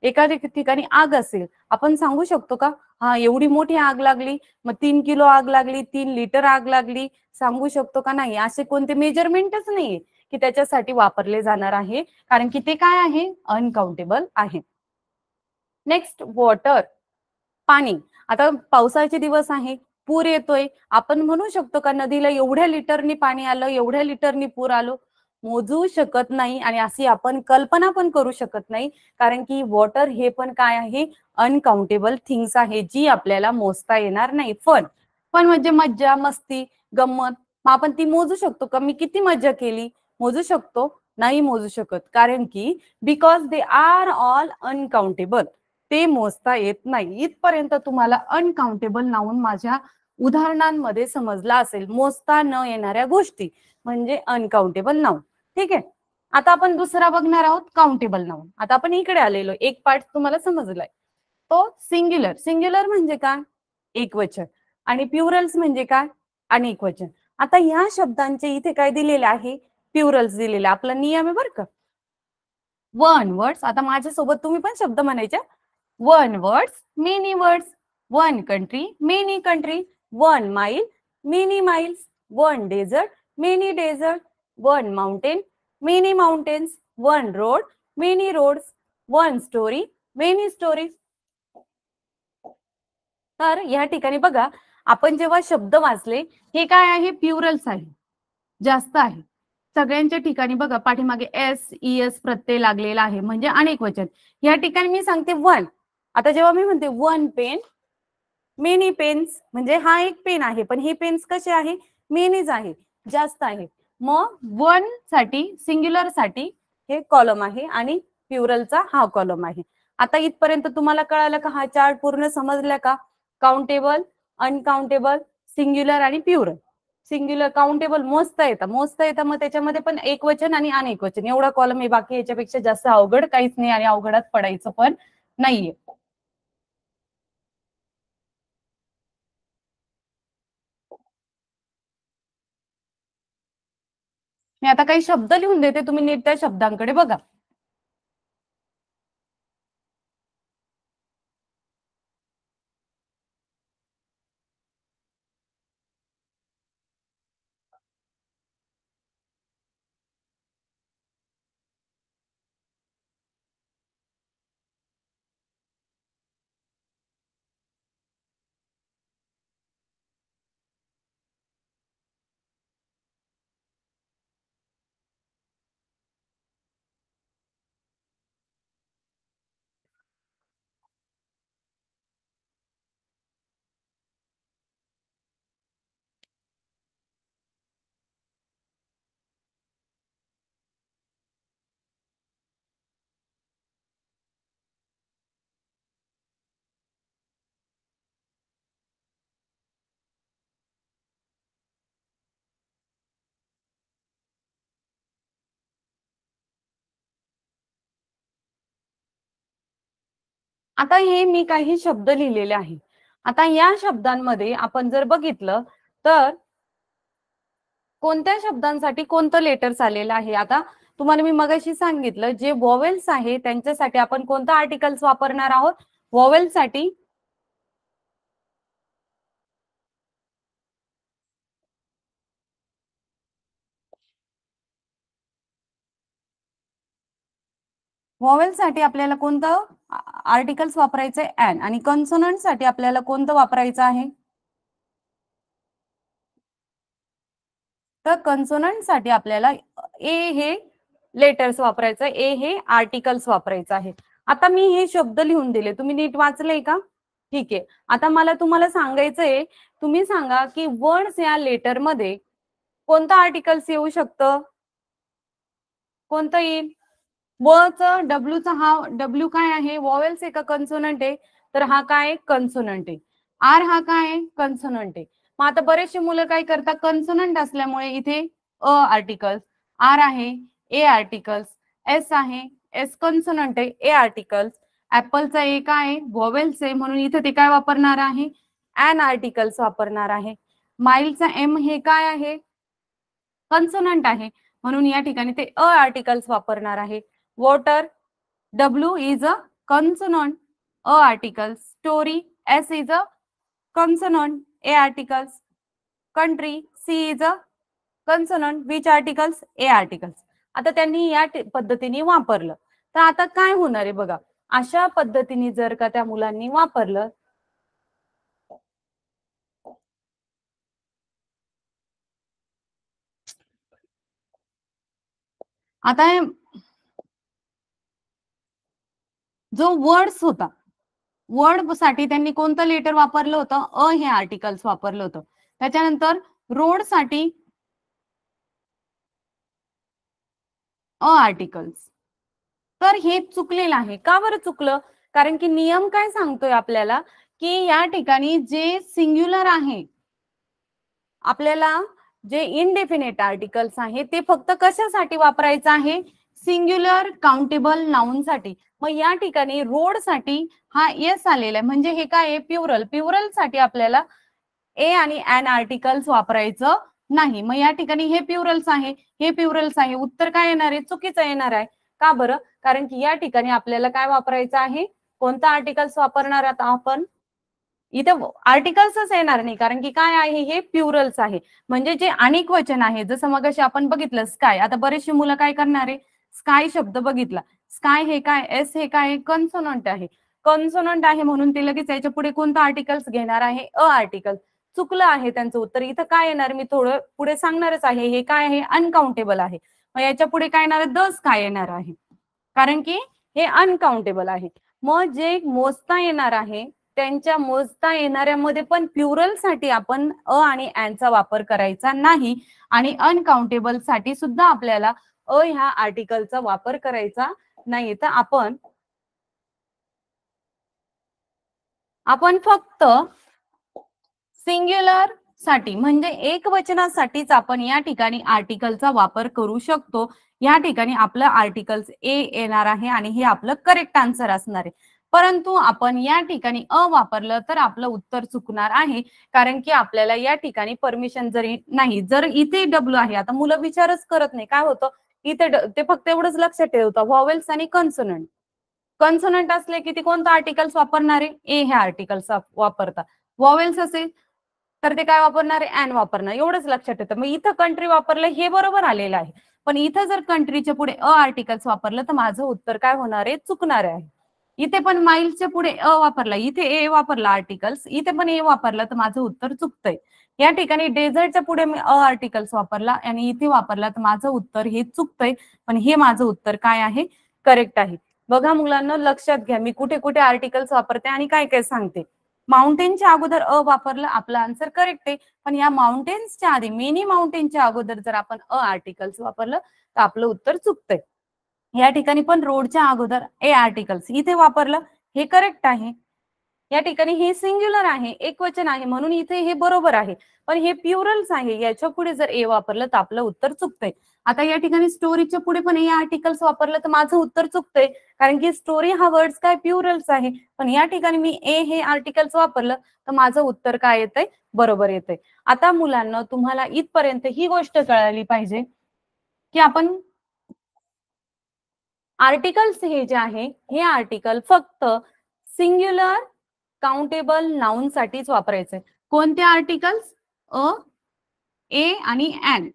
एका ठिकाणी आग असेल आपण सांगू शकतो का हा एवढी मोठी आग लागली मग तीन किलो आग लागली तीन लिटर आग लागली सांगू शकतो का नाही असे कोणते मेजरमेंटच नाहीये की त्याच्यासाठी वापरले जाणार आहे कारण की ते काय आहे अनकाउंटेबल आहे नेक्स्ट वॉटर पाणी आता पावसाचे दिवस आहे पूर येतोय आपण म्हणू शकतो का नदीला एवढ्या लिटरनी पाणी आलं एवढ्या लिटरनी पूर आलो मोजू शकत नाही आणि अशी आपण कल्पना पण करू शकत नाही कारण की वॉटर हे पण काय आहे अनकाउंटेबल थिंग्स आहे जी आपल्याला मोजता येणार नाही पण पण म्हणजे मज्जा मस्ती गंमत मग आपण ती मोजू शकतो का मी किती मज्जा केली मोजू शकतो नाही मोजू शकत कारण की because they are all uncountable ते मोजता येत नाही इथपर्यंत तुम्हाला अनकाउंटेबल नाऊन माझ्या उदाहरणांमध्ये समजला असेल मोजता न येणाऱ्या गोष्टी म्हणजे अनकाउंटेबल नाऊन ठीक आहे आता आपण दुसरा बघणार आहोत काउंटेबल नाऊन आता आपण इकडे आलेलो एक पार्ट तुम्हाला समजलाय तो सिंग्युलर सिंग्युलर म्हणजे काय एकवचन आणि प्युरल्स म्हणजे काय आणि एकवचन आता या शब्दांचे इथे काय दिलेले आहे प्युरल्स दिलेले आपला नियम आहे बरं का वन वर्ड्स आता माझ्यासोबत तुम्ही पण शब्द म्हणायच्या one words many words one country many country one mile many miles one desert many desert one mountain many mountains one road many roads one story many stories तर या ठिकाणी बघा आपण जेव्हा शब्द वाचले हे काय आहे प्युरल्स आहे जास्त आहे सगळ्यांच्या ठिकाणी बघा पाठीमागे एस ई एस प्रत्यय लागलेला आहे म्हणजे अनेक वचन या ठिकाणी मी सांगते वन आता जेव्हा मी म्हणते वन पेन मेनी पेन्स म्हणजे हा एक पेन आहे पण हे पेन्स कसे आहे मेनीज आहे जास्त आहे मग वन साठी सिंग्युलर साठी हे कॉलम आहे आणि प्युरलचा हा कॉलम आहे आता इथपर्यंत तुम्हाला कळालं का हा चार्ट पूर्ण समजला का काउंटेबल अनकाउंटेबल सिंग्युलर आणि प्युरल सिंग्युलर काउंटेबल मोजत येतं मोजत येतं मग त्याच्यामध्ये पण एक वचन आणि अनेक वचन एवढा कॉलम आहे बाकी याच्यापेक्षा जास्त अवघड काहीच नाही आणि अवघडात पडायचं पण नाहीये मी आता काही शब्द लिहून देते तुम्ही नीट त्या शब्दांकडे बघा आता हे मी काही शब्द लिहिलेले आहेत आता या शब्दांमध्ये आपण जर बघितलं तर कोणत्या शब्दांसाठी कोणतं लेटर्स आलेलं आहे आता तुम्हाला मी मगाशी सांगितलं जे वॉवेल्स आहे त्यांच्यासाठी आपण कोणतं आर्टिकल्स वापरणार आहोत वॉवेल्ससाठी साठी आपल्याला कोणतं आर्टिकल्स वापरायचं ऍन आणि कन्सोनंट साठी आपल्याला कोणतं वापरायचं आहे तर कन्सोनंट साठी आपल्याला ए हे लेटर्स वापरायचं ए हे आर्टिकल्स वापरायचं आहे आता मी हे शब्द लिहून दिले तुम्ही नीट वाचले का ठीक आहे आता मला तुम्हाला सांगायचं आहे तुम्ही सांगा की वर्ड्स या लेटरमध्ये कोणतं आर्टिकल्स येऊ शकतं कोणतं येईल व डब्ल्यू चा हा डब्ल्यू काय आहे वॉवेल्स एका कन्सोनंट आहे तर हा काय कन्सोनंट आहे आर हा काय आहे कन्सोनंट आहे मग आता बरेचसे मुलं काय करतात कन्सोनंट असल्यामुळे इथे अ आर्टिकल्स आर आहे ए आर्टिकल्स एस आहे एस कन्सोनंट आहे ए आर्टिकल्स ऍपलचा ए काय आहे वॉवेल्स आहे म्हणून इथे ते काय वापरणार आहे अन आर्टिकल्स वापरणार आहे माईलचा एम हे काय आहे कन्सोनंट आहे म्हणून या ठिकाणी ते अ आर्टिकल्स वापरणार आहे water. W is a consonant. A article. Story. S is a consonant. A articles. Country. C is a consonant. Which articles? A articles. आता त्यांनी या पद्धतीने वापरलं तर आता काय होणार आहे बघा अशा पद्धतीने जर का त्या मुलांनी वापरलं आता जो वर्ड्स होता वर्ड साठी त्यांनी कोणतं लेटर वापरलं होतं अ हे आर्टिकल्स वापरलं होतं त्याच्यानंतर रोड साठी अ आर्टिकल्स तर हे चुकलेलं आहे का बरं चुकलं कारण की नियम काय सांगतोय आपल्याला की या ठिकाणी जे सिंग्युलर आहे आपल्याला जे इनडेफिनेट आर्टिकल्स आहे ते फक्त कशासाठी वापरायचं आहे सिंग्युलर काउंटेबल साठी मग या ठिकाणी रोड साठी हा एस आलेला आहे म्हणजे हे काय आहे प्युरल प्युरल साठी आपल्याला ए आणि एन आर्टिकल्स वापरायचं नाही मग या ठिकाणी हे प्युरल्स आहे हे प्युरल्स आहे उत्तर काय येणार आहे चुकीचं येणार आहे का बरं कारण की या ठिकाणी आपल्याला काय वापरायचं आहे कोणता आर्टिकल्स वापरणार आता आपण इथे आर्टिकल्सच येणार नाही कारण की काय आहे हे प्युरल्स आहे म्हणजे जे अनेक वचन आहे जसं मग आपण बघितलं काय आता बरेचशी मुलं काय करणार आहे स्काय शब्द बघितला स्काय हे काय एस हे काय कन्सोनंट आहे कन्सोनंट आहे म्हणून ते लगेच याच्या पुढे कोणता आर्टिकल्स घेणार आहे अ आर्टिकल चुकलं आहे त्यांचं उत्तर इथं काय येणार मी थोडं पुढे सांगणारच आहे हे काय आहे अनकाउंटेबल आहे मग याच्या पुढे काय येणार आहे दस काय येणार आहे कारण की हे अनकाउंटेबल आहे मग जे मोजता येणार आहे त्यांच्या मोजता येणाऱ्यामध्ये पण प्युरल साठी आपण अ आणि अँडचा वापर करायचा नाही आणि अनकाउंटेबल साठी सुद्धा आपल्याला अ ह्या आर्टिकलचा वापर करायचा नाही तर आपण आपण फक्त सिंग्युलर साठी म्हणजे एक वचनासाठीच आपण या ठिकाणी आर्टिकलचा वापर करू शकतो या ठिकाणी आपलं आर्टिकल ए येणार आहे आणि हे आपलं करेक्ट आन्सर असणार आहे परंतु आपण या ठिकाणी अ वापरलं तर आपलं उत्तर चुकणार आहे कारण की आपल्याला या ठिकाणी परमिशन जरी नाही जर इथे डब्ल्यू आहे आता मुलं विचारच करत नाही काय होतं इथे ते फक्त एवढंच लक्षात ठेवतात व्हॉवेल्स आणि कन्सोनंट कन्सोनंट असले की ते कोणतं आर्टिकल्स वापरणारे ए हे आर्टिकल्स वापरतात व्हॉवेल्स असेल तर ते काय वापरणार आहे अँड वापरणार एवढंच लक्षात ठेवतं मग इथं कंट्री वापरलं हे बरोबर आलेलं आहे पण इथं जर कंट्रीच्या पुढे अ आर्टिकल्स वापरलं तर माझं उत्तर काय होणार आहे चुकणार आहे इथे पण माईलच्या पुढे अ वापरला इथे ए वापरला आर्टिकल्स इथे पण ए वापरला तर माझं उत्तर चुकतंय या ठिकाणी डेझर्टच्या पुढे मी अ आर्टिकल्स वापरला आणि इथे वापरला तर माझं उत्तर हे चुकतंय पण हे माझं उत्तर काय आहे करेक्ट आहे बघा मुलांना लक्षात घ्या मी कुठे कुठे आर्टिकल्स वापरते आणि काय काय सांगते माउंटेनच्या अगोदर अ वापरलं आपला आन्सर करेक्ट आहे पण या माउंटेन्सच्या आधी मेनी माउंटेनच्या अगोदर जर आपण अ आर्टिकल्स वापरलं तर आपलं उत्तर चुकतंय या ठिकाणी पण रोडच्या अगोदर ए आर्टिकल्स इथे वापरलं हे करेक्ट आहे या ठिकाणी हे सिंग्युलर आहे एक वचन आहे म्हणून इथे हे बरोबर आहे पण हे प्युरल्स आहे याच्या पुढे जर ए वापरलं तर आपलं उत्तर चुकतंय आता या ठिकाणी स्टोरीच्या पुढे पण हे आर्टिकल्स वापरलं तर माझं उत्तर चुकतंय कारण की स्टोरी हा वर्ड्स काय प्युरल्स आहे पण या ठिकाणी मी ए हे आर्टिकल्स वापरलं तर माझं उत्तर काय येतंय बरोबर येतंय आता मुलांना तुम्हाला इथपर्यंत ही गोष्ट कळाली पाहिजे की आपण आर्टिकल्स हे जे आहे हे आर्टिकल फक्त सिंग्युलर काउंटेबल नाउन साठीच वापरायचे कोणते आर्टिकल्स अ ए आणि एन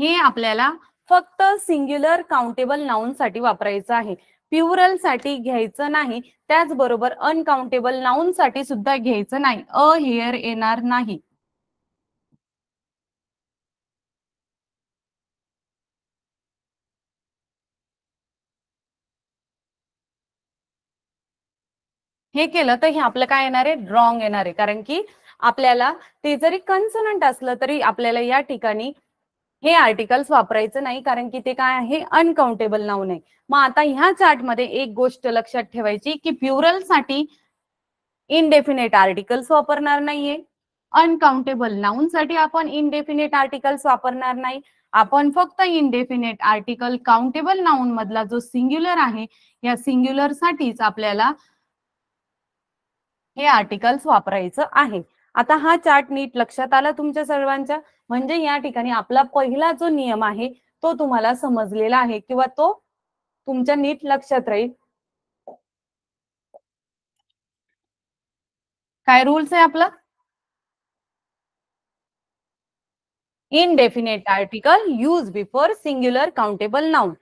हे आपल्याला फक्त सिंग्युलर काउंटेबल नाउन साठी वापरायचं आहे प्युरल साठी घ्यायचं नाही त्याचबरोबर अनकाउंटेबल नाउन साठी सुद्धा घ्यायचं नाही अ हेअर येणार नाही हे केलं तर हे आपलं काय येणार आहे रॉंग येणार आहे कारण की आपल्याला ते जरी कन्सनंट असलं तरी आपल्याला या ठिकाणी हे आर्टिकल्स वापरायचं नाही कारण की ते काय आहे अनकाउंटेबल नाऊन आहे मग आता ह्या चार्टमध्ये एक गोष्ट लक्षात ठेवायची की प्युरलसाठी इनडेफिनेट आर्टिकल्स वापरणार नाहीये अनकाउंटेबल साठी आपण इनडेफिनेट आर्टिकल्स वापरणार नाही आपण फक्त इनडेफिनेट आर्टिकल काउंटेबल नाऊन मधला जो सिंग्युलर आहे या सिंग्युलर साठीच आपल्याला हे आर्टिकल्स वापरायचं आहे आता हा चार्ट नीट लक्षात आला तुमच्या सर्वांच्या म्हणजे या ठिकाणी आपला पहिला जो नियम आहे तो तुम्हाला समजलेला आहे किंवा तो तुमच्या नीट लक्षात राहील काय रूल्स आहे आपला indefinite article use before singular countable noun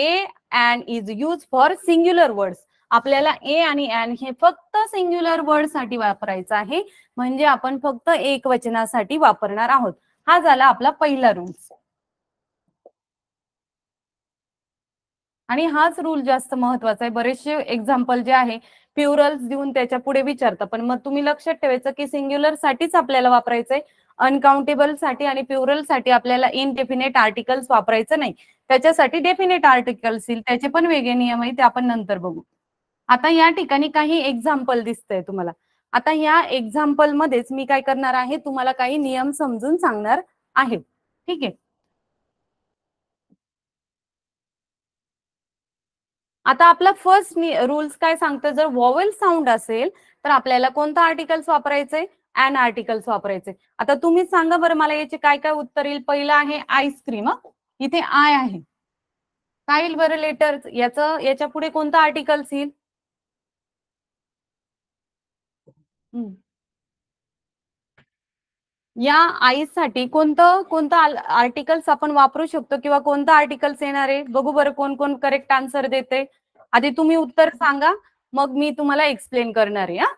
a and is use for singular words आपल्याला ए आणि एन हे फक्त सिंग्युलर वर्ड साठी वापरायचं आहे म्हणजे आपण फक्त एक वचनासाठी वापरणार आहोत हा झाला आपला पहिला रूल आणि हाच रूल जास्त महत्वाचा आहे बरेचसे एक्झाम्पल जे आहे प्युरल्स देऊन त्याच्या पुढे विचारतं पण मग तुम्ही लक्षात ठेवायचं की सिंग्युलर साठीच आपल्याला वापरायचंय अनकाउंटेबल साठी आणि प्युरल साठी आपल्याला इनडेफिनेट आर्टिकल्स वापरायचं नाही त्याच्यासाठी डेफिनेट आर्टिकल्स येईल त्याचे पण वेगळे नियम आहे ते आपण नंतर बघू आता या ठिकाणी काही एक्झाम्पल दिसतंय तुम्हाला आता या एक्झाम्पल मध्येच मी काय करणार आहे तुम्हाला काही नियम समजून सांगणार आहे ठीक आहे आता आपला फर्स्ट रूल्स काय सांगतो जर व्हॉवेल साऊंड असेल तर आपल्याला कोणता आर्टिकल्स वापरायचे अँड आर्टिकल्स वापरायचे आता तुम्हीच सांगा बरं मला याचे काय काय उत्तर येईल पहिलं आहे आईस्क्रीम इथे आय आहे काय येईल बरं लेटर याचं याच्या पुढे कोणता आर्टिकल्स येईल या साठी कोणतं कोणतं आर्टिकल्स आपण वापरू शकतो किंवा कोणतं आर्टिकल्स येणार आहे बघू बरं कोण कोण करेक्ट आन्सर देते आधी तुम्ही उत्तर सांगा मग मी तुम्हाला एक्सप्लेन करणार आहे हा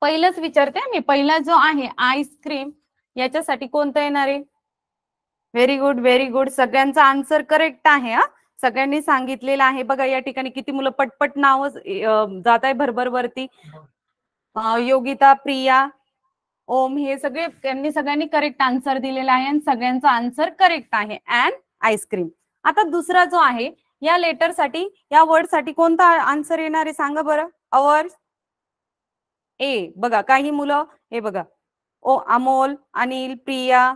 पहिलंच विचारते मी पहिला जो आहे आईस्क्रीम याच्यासाठी कोणतं येणार आहे व्हेरी गुड व्हेरी गुड सगळ्यांचा आन्सर करेक्ट आहे हा सगळ्यांनी सांगितलेलं आहे बघा या ठिकाणी किती मुलं पटपट नाव जात आहे भरभर वरती योगिता प्रिया ओम हे सगळे त्यांनी सगळ्यांनी करेक्ट आन्सर दिलेला आहे आणि सगळ्यांचा आन्सर करेक्ट आहे अँड आईस्क्रीम आता दुसरा जो आहे या लेटर साठी या वर्ड साठी कोणता आन्सर येणार आहे सांगा बरं अवर्स ए बघा काही मुलं हे बघा ओ अमोल अनिल प्रिया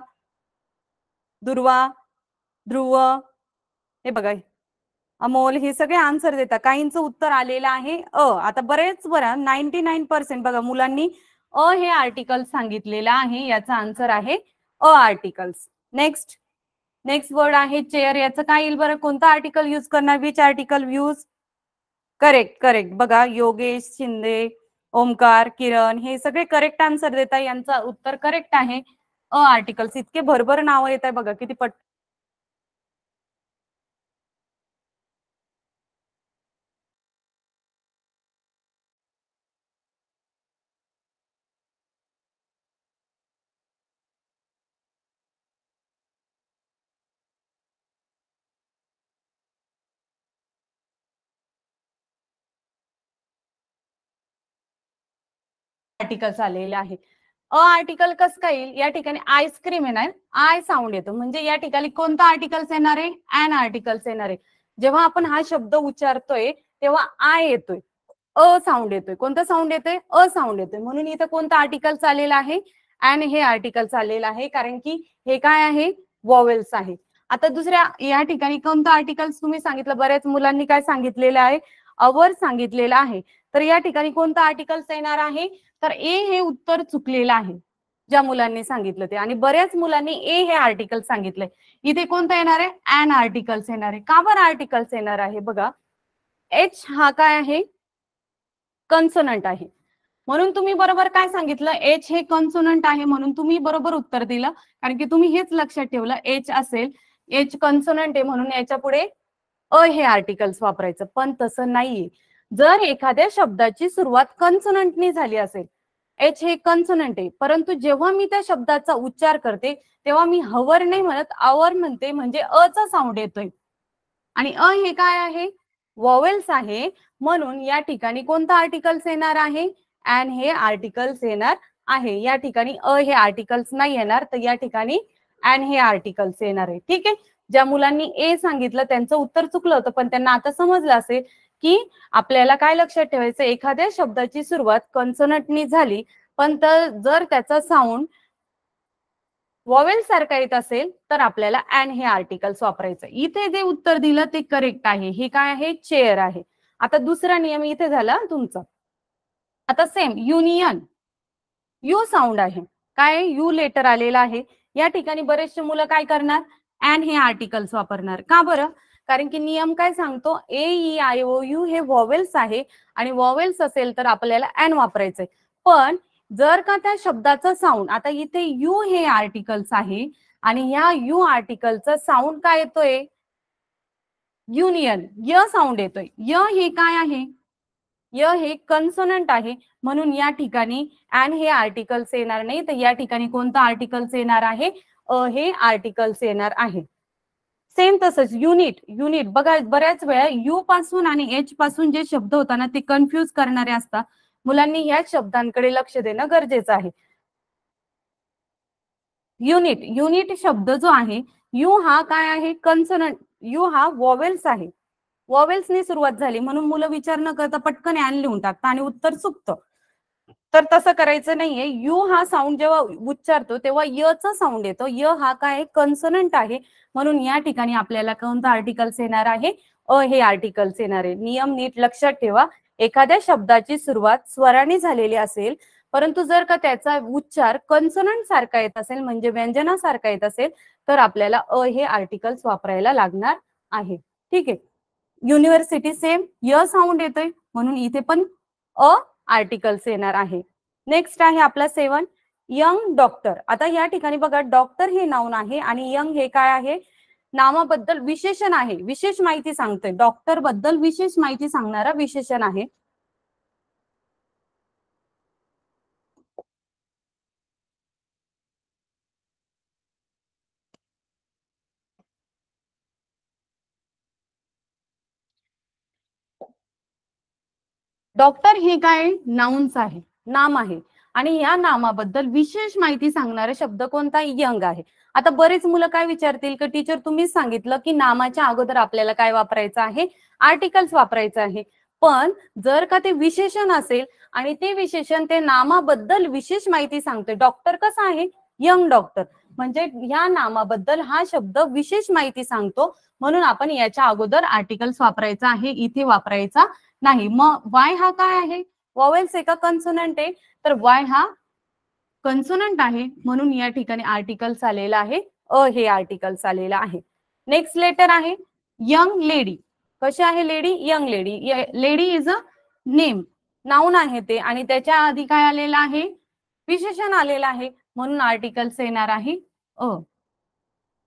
दुर्वा ध्रुव हे बघा अमोल हे सगळे आन्सर देतात काहींचं उत्तर आलेलं आहे अ आता बरेच बरं नाईन्टी नाईन पर्सेंट बघा मुलांनी अ हे आर्टिकल सांगितलेलं आहे याचा आन्सर आहे a articles next next word आहे चेअर याचं काय येईल बरं कोणतं आर्टिकल यूज करणार which article use correct correct बघा योगेश शिंदे ओमकार किरण हे सगळे करेक्ट आन्सर आहे यांचं उत्तर करेक्ट आहे अ आर्टिकल्स इतके भरभर नावं येत आहे बघा किती पट आर्टिकल आलेले आहे अ आर्टिकल कसं का येईल या ठिकाणी आईस्क्रीम येणार आय साऊंड येतो म्हणजे या ठिकाणी कोणता आर्टिकल्स येणार आहे अन आर्टिकल्स येणार आहे जेव्हा आपण हा शब्द उच्चारतोय तेव्हा आय येतोय अ साऊंड येतोय कोणता साऊंड येतोय अ साऊंड येतोय म्हणून इथं कोणता आर्टिकल चाललेला आहे अँड हे आर्टिकल चाललेलं आहे कारण की हे काय आहे वॉवेल्स आहे आता दुसऱ्या या ठिकाणी कोणतं आर्टिकल्स तुम्ही सांगितलं बऱ्याच मुलांनी काय सांगितलेलं आहे अवर सांगितलेलं आहे तर या ठिकाणी कोणता आर्टिकल्स येणार आहे तर ए हे उत्तर चुकलेलं आहे ज्या मुलांनी सांगितलं ते आणि बऱ्याच मुलांनी ए हे आर्टिकल सांगितले इथे कोणतं येणार आहे अन आर्टिकल्स येणार आहे का बर आर्टिकल्स येणार आहे बघा एच हा काय आहे कन्सनंट आहे म्हणून तुम्ही बरोबर काय सांगितलं एच हे कन्सोनंट आहे म्हणून तुम्ही बरोबर उत्तर दिलं कारण की तुम्ही हेच लक्षात ठेवलं एच असेल एच कन्सोनंट आहे म्हणून याच्या पुढे अ हे आर्टिकल्स वापरायचं पण तसं नाहीये जर एखाद्या शब्दाची सुरुवात कन्सनंटने झाली असेल एच हे कन्सनंट आहे परंतु जेव्हा मी त्या शब्दाचा उच्चार करते तेव्हा मी हवर नाही म्हणत आवर म्हणते म्हणजे अ चा साऊंड येतोय आणि अ हे काय आहे वॉवेल्स आहे म्हणून या ठिकाणी कोणता आर्टिकल्स येणार आहे अँड हे आर्टिकल्स येणार आहे या ठिकाणी अ हे आर्टिकल्स नाही येणार तर या ठिकाणी अँड हे आर्टिकल्स येणार आहे ठीक आहे ज्या मुलांनी ए सांगितलं त्यांचं उत्तर चुकलं होतं पण त्यांना आता समजलं असेल की आपल्याला काय लक्षात ठेवायचं एखाद्या शब्दाची सुरुवात कन्सनटनी झाली पण तर जर त्याचा साऊंड वॉवेल सारखा येत असेल तर आपल्याला अँड हे आर्टिकल्स वापरायचं इथे जे उत्तर दिलं ते करेक्ट आहे हे काय आहे चेअर आहे आता दुसरा नियम इथे झाला तुमचा आता सेम युनियन यू साऊंड आहे काय यू लेटर आलेला आहे या ठिकाणी बरेचसे मुलं काय करणार अँड हे आर्टिकल्स वापरणार का बरं कारण की नियम काय सांगतो A E I O U हे वॉवेल्स आहे आणि वॉवेल्स असेल तर आपल्याला एन वापरायचंय पण जर का त्या शब्दाचं साऊंड आता इथे यू हे आर्टिकल्स आहे आणि या यू आर्टिकलचा साऊंड काय येतोय युनियन य साऊंड येतोय य हे काय आहे य हे कन्सोनंट आहे म्हणून या ठिकाणी अँड हे आर्टिकल्स येणार नाही तर या ठिकाणी कोणतं आर्टिकल्स येणार आहे अ हे आर्टिकल्स येणार आहे सेम तसंच युनिट युनिट बघा बऱ्याच वेळा यू पासून आणि एच पासून जे शब्द होताना ते कन्फ्यूज करणारे असतात मुलांनी या शब्दांकडे लक्ष देणं गरजेचं आहे युनिट युनिट शब्द जो आहे यू हा काय आहे कन्सनंट यू हा वॉवेल्स आहे वॉवेल्सनी सुरुवात झाली म्हणून मुलं विचार न करता पटकन यान लिहून टाकतात आणि उत्तर चुकतं तर तसं करायचं नाहीये यु हा साऊंड जेव्हा उच्चारतो तेव्हा य चा साऊंड येतो य हा काय कन्सनंट आहे म्हणून या ठिकाणी आपल्याला कोणतं आर्टिकल्स येणार आहे अ हे आर्टिकल्स येणार आहे नियम नीट लक्षात ठेवा एखाद्या शब्दाची सुरुवात स्वराने झालेली असेल परंतु जर का त्याचा उच्चार कन्सनंट सारखा येत असेल म्हणजे व्यंजनासारखा येत असेल तर आपल्याला अ हे आर्टिकल्स वापरायला लागणार आहे ठीक आहे युनिव्हर्सिटी सेम य साऊंड येतोय म्हणून इथे पण अ आर्टिकल्स येणार आहे नेक्स्ट आहे आपला सेवन यंग डॉक्टर आता या ठिकाणी बघा डॉक्टर हे नाव आहे आणि यंग हे काय आहे नामाबद्दल विशेषण आहे विशेष माहिती सांगते डॉक्टर बद्दल विशेष माहिती सांगणारा विशेषण आहे डॉक्टर हे काय नाउन्स आहे नाम आहे आणि या नामाबद्दल विशेष माहिती सांगणारे शब्द कोणता यंग आहे आता बरेच मुलं काय विचारतील की टीचर तुम्ही सांगितलं की नामाच्या अगोदर आपल्याला काय वापरायचं आहे आर्टिकल्स वापरायचं आहे पण जर का ते विशेषण असेल आणि ते विशेषण ते नामाबद्दल विशेष माहिती सांगते डॉक्टर कसं आहे यंग डॉक्टर म्हणजे या नामाबद्दल हा शब्द विशेष माहिती सांगतो म्हणून आपण याच्या अगोदर आर्टिकल्स वापरायचा आहे इथे वापरायचा नाही मग वाय हा काय आहे वॉवेल्स एका कन्सोनंट आहे तर वाय हा कन्सोनंट आहे म्हणून या ठिकाणी आर्टिकल्स आलेला आहे अ हे आर्टिकल्स आलेलं आहे नेक्स्ट लेटर आहे यंग लेडी कशी आहे lady young lady lady is a name noun आहे ते आणि त्याच्या आधी काय आलेलं आहे विशेषण आलेलं आहे म्हणून आर्टिकल्स येणार आहे अ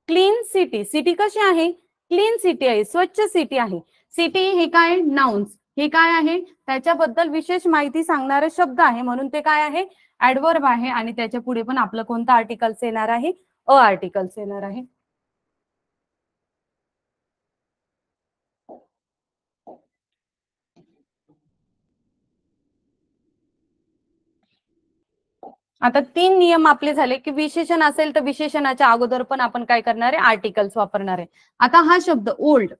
क्लीन सिटी सिटी कशी आहे क्लीन सिटी आहे स्वच्छ सिटी आहे सिटी हे काय नाउन्स हे काय आहे त्याच्याबद्दल विशेष माहिती सांगणारे शब्द आहे म्हणून ते काय आहे ऍडवर्ब आहे आणि त्याच्या पुढे पण आपलं कोणतं आर्टिकल्स येणार आहे अ आर्टिकल्स येणार आहे आता तीन नियम आपले झाले की विशेषण असेल तर विशेषणाच्या अगोदर पण आपण काय करणार आहे आर्टिकल्स वापरणार आहे आता हा शब्द old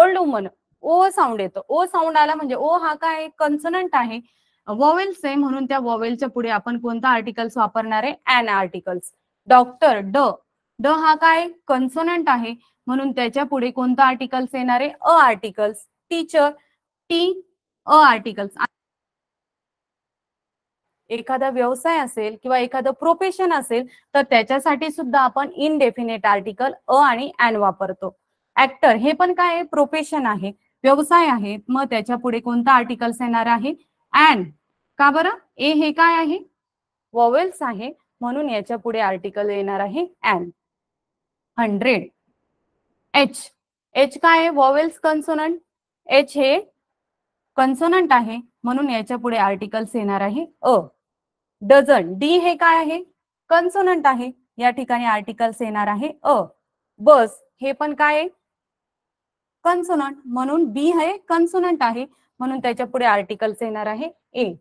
old woman O sound येतो ओ साऊंड आला म्हणजे ओ हा काय कन्सनंट आहे वॉवेल्स आहे म्हणून त्या वॉवेलच्या पुढे आपण कोणता आर्टिकल्स वापरणार आहे आर्टिकल्स डॉक्टर ड ड हा काय कन्सोनंट आहे म्हणून त्याच्या पुढे कोणता आर्टिकल्स येणार आहे a articles teacher T a articles एखादा व्यवसाय असेल किंवा एखादं प्रोफेशन असेल तर त्याच्यासाठी सुद्धा आपण इनडेफिनेट आर्टिकल अ आणि ॲन वापरतो ऍक्टर हे पण काय प्रोफेशन आहे व्यवसाय आहेत मग त्याच्या पुढे कोणता आर्टिकल्स येणार आहे अँड का बरं ए हे काय आहे वॉवेल्स आहे म्हणून याच्या पुढे आर्टिकल येणार आहे अँड हंड्रेड एच एच काय आहे वॉवेल्स कन्सोनंट एच हे कन्सोनंट आहे म्हणून याच्या पुढे आर्टिकल्स येणार आहे अ डझन डी हे काय आहे कन्सोनंट आहे या ठिकाणी आर्टिकल्स येणार आहे अ बस हे पण काय कन्सोनंट म्हणून बी हे कन्सोनंट आहे म्हणून त्याच्या पुढे आर्टिकल्स येणार आहे ए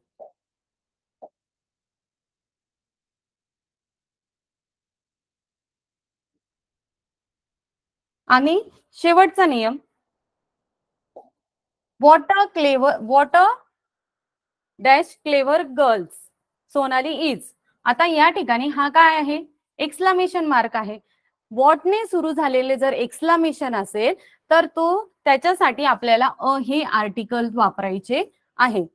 आणि शेवटचा नियम water clever water dash clever girls Sonali is आता या ठिकाणी हा काय आहे एक्सलामेशन मार्क आहे वॉटने सुरू झालेले जर एक्सलामेशन असेल तर तो त्याच्यासाठी आपल्याला अ हे आर्टिकल वापरायचे आहे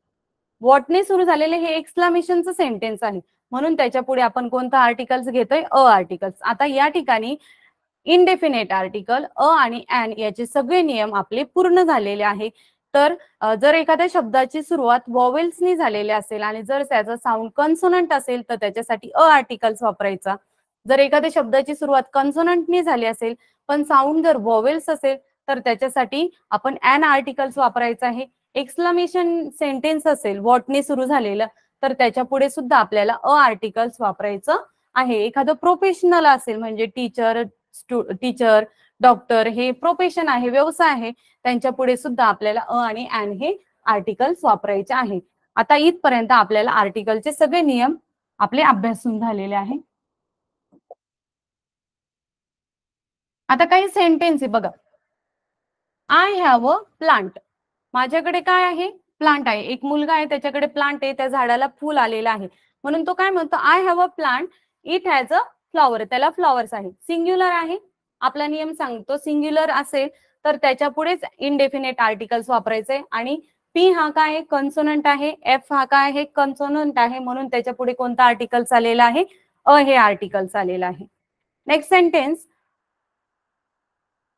वॉटने सुरू झालेले हे एक्सप्लामेशनचं सेंटेन्स आहे म्हणून त्याच्या पुढे आपण कोणता आर्टिकल्स घेतोय अ आर्टिकल्स आता या ठिकाणी इनडेफिनेट आर्टिकल अ आणि अॅन याचे सगळे नियम आपले पूर्ण झालेले आहे तर जर एखाद्या शब्दाची सुरुवात वॉवेल्सनी झालेली असेल आणि जर त्याचा साऊंड कन्सोनंट असेल तर त्याच्यासाठी अ आर्टिकल्स वापरायचा जर एखाद्या शब्दाची सुरुवात कन्सोनंटनी झाली असेल पण साऊंड जर वॉवेल्स असेल तर त्याच्यासाठी आपण अन आर्टिकल्स वापरायचं आहे एक्सप्लमेशन सेंटेन्स असेल वॉटने सुरू झालेलं तर त्याच्या पुढे सुद्धा आपल्याला अ आर्टिकल्स वापरायचं आहे एखादं प्रोफेशनल असेल म्हणजे टीचर टीचर डॉक्टर हे प्रोफेशन आहे व्यवसाय आहे त्यांच्या पुढे सुद्धा आपल्याला अ आणि अन हे आर्टिकल्स वापरायचे आहे आता इथपर्यंत आपल्याला आर्टिकलचे सगळे नियम आपले अभ्यासून झालेले आहे आता काही सेंटेन्स आहे बघा आय हॅव अ प्लांट माझ्याकडे काय आहे प्लांट आहे एक मुलगा आहे त्याच्याकडे प्लांट आहे त्या झाडाला फुल आलेलं आहे म्हणून तो काय म्हणतो I have a plant it has a flower त्याला फ्लॉवर्स आहे सिंग्युलर आहे आपला नियम सांगतो सिंग्युलर असेल तर त्याच्या पुढेच इनडेफिनेट आर्टिकल्स वापरायचे आणि पी हा काय कन्सोनंट आहे एफ हा काय आहे कन्सोनंट आहे म्हणून त्याच्या पुढे कोणता आर्टिकल चाललेला आहे अ हे आर्टिकल आलेला आहे next sentence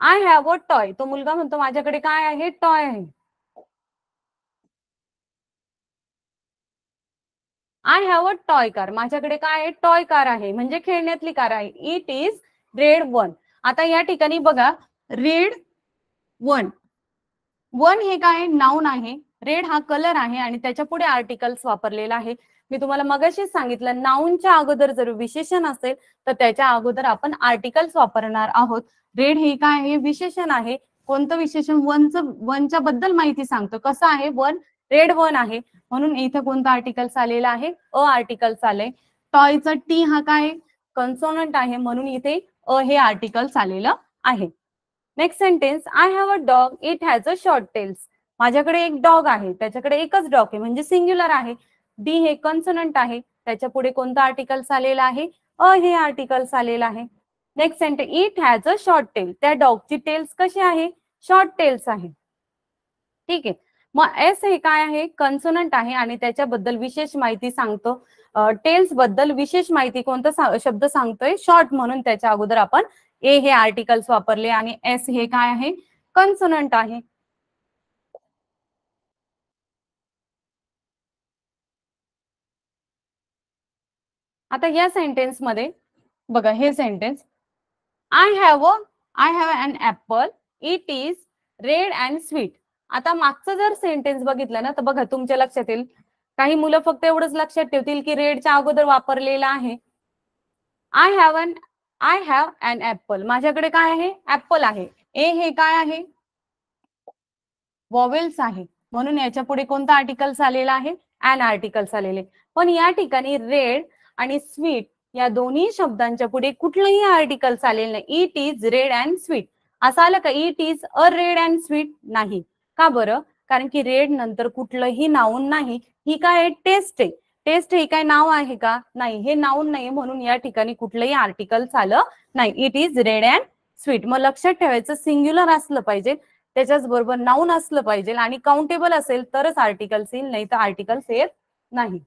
I have a toy तो मुलगा म्हणतो माझ्याकडे काय आहे टॉय आहे I have a toy car माझ्याकडे काय आहे टॉय कार आहे म्हणजे खेळण्यातली कार आहे इट इज रेड वन आता या ठिकाणी बघा रेड वन वन हे काय नाऊन आहे रेड हा कलर आहे आणि त्याच्या पुढे आर्टिकल्स वापरलेला आहे मी तुम्हाला मगाशीच सांगितलं नाऊनच्या अगोदर जर विशेषण असेल तर त्याच्या अगोदर आपण आर्टिकल्स वापरणार आहोत रेड हे काय आहे विशेषण आहे कोणतं विशेषण वनचं वनच्या बद्दल माहिती सांगतो कसं आहे वन रेड वन आहे म्हणून इथं कोणतं आर्टिकल्स आलेला आहे अ आर्टिकल्स आलंय टॉयचा टी हा काय कन्सोनंट आहे म्हणून इथे अ हे आर्टिकल्स आलेलं आहे next sentence I have a dog it has a short tails माझ्याकडे एक डॉग आहे त्याच्याकडे एकच डॉग आहे म्हणजे सिंग्युलर आहे डी हे कन्सनंट आहे त्याच्या पुढे कोणता आर्टिकल्स आलेला आहे अ हे आर्टिकल्स आलेलं आहे next centre it has a short tail त्या डॉगची टेल्स कशी आहे शॉर्ट टेल्स आहे ठीक आहे मग एस हे काय आहे कन्सोनंट आहे आणि त्याच्याबद्दल विशेष माहिती सांगतो टेल्स बद्दल विशेष माहिती कोणता सा, शब्द सांगतोय शॉर्ट म्हणून त्याच्या अगोदर आपण ए हे आर्टिकल्स वापरले आणि एस हे काय आहे कन्सोनंट आहे आता या सेंटेन्स मध्ये बघा हे sentence I have a I have an apple it is red and sweet आता मागचं जर सेंटेन्स बघितलं ना तर बघा तुमच्या लक्षात येईल काही मुलं फक्त एवढंच लक्षात ठेवतील की रेडच्या अगोदर वापरलेला आहे I have an I have an apple माझ्याकडे काय आहे ऍपल आहे ए हे काय आहे वॉवेल्स आहे म्हणून याच्या पुढे कोणता आर्टिकल्स आलेला आहे अन आर्टिकल्स आलेले पण या ठिकाणी रेड आणि स्वीट या दोन्ही शब्दांच्या पुढे कुठलंही आर्टिकल चालेल नाही it is red and sweet असं आलं का it is a red and sweet नाही का बरं कारण की रेड नंतर कुठलंही नाऊन नाही ही काय टेस्ट आहे टेस्ट हे काय नाव आहे का नाही हे नाऊन नाही म्हणून या ठिकाणी कुठलंही आर्टिकल चालं नाही it is red and sweet मग लक्षात ठेवायचं सिंग्युलर असलं पाहिजे त्याच्याच बरोबर नाऊन असलं पाहिजे आणि काउंटेबल असेल तरच आर्टिकल्स येईल नाही तर आर्टिकल्स येत नाही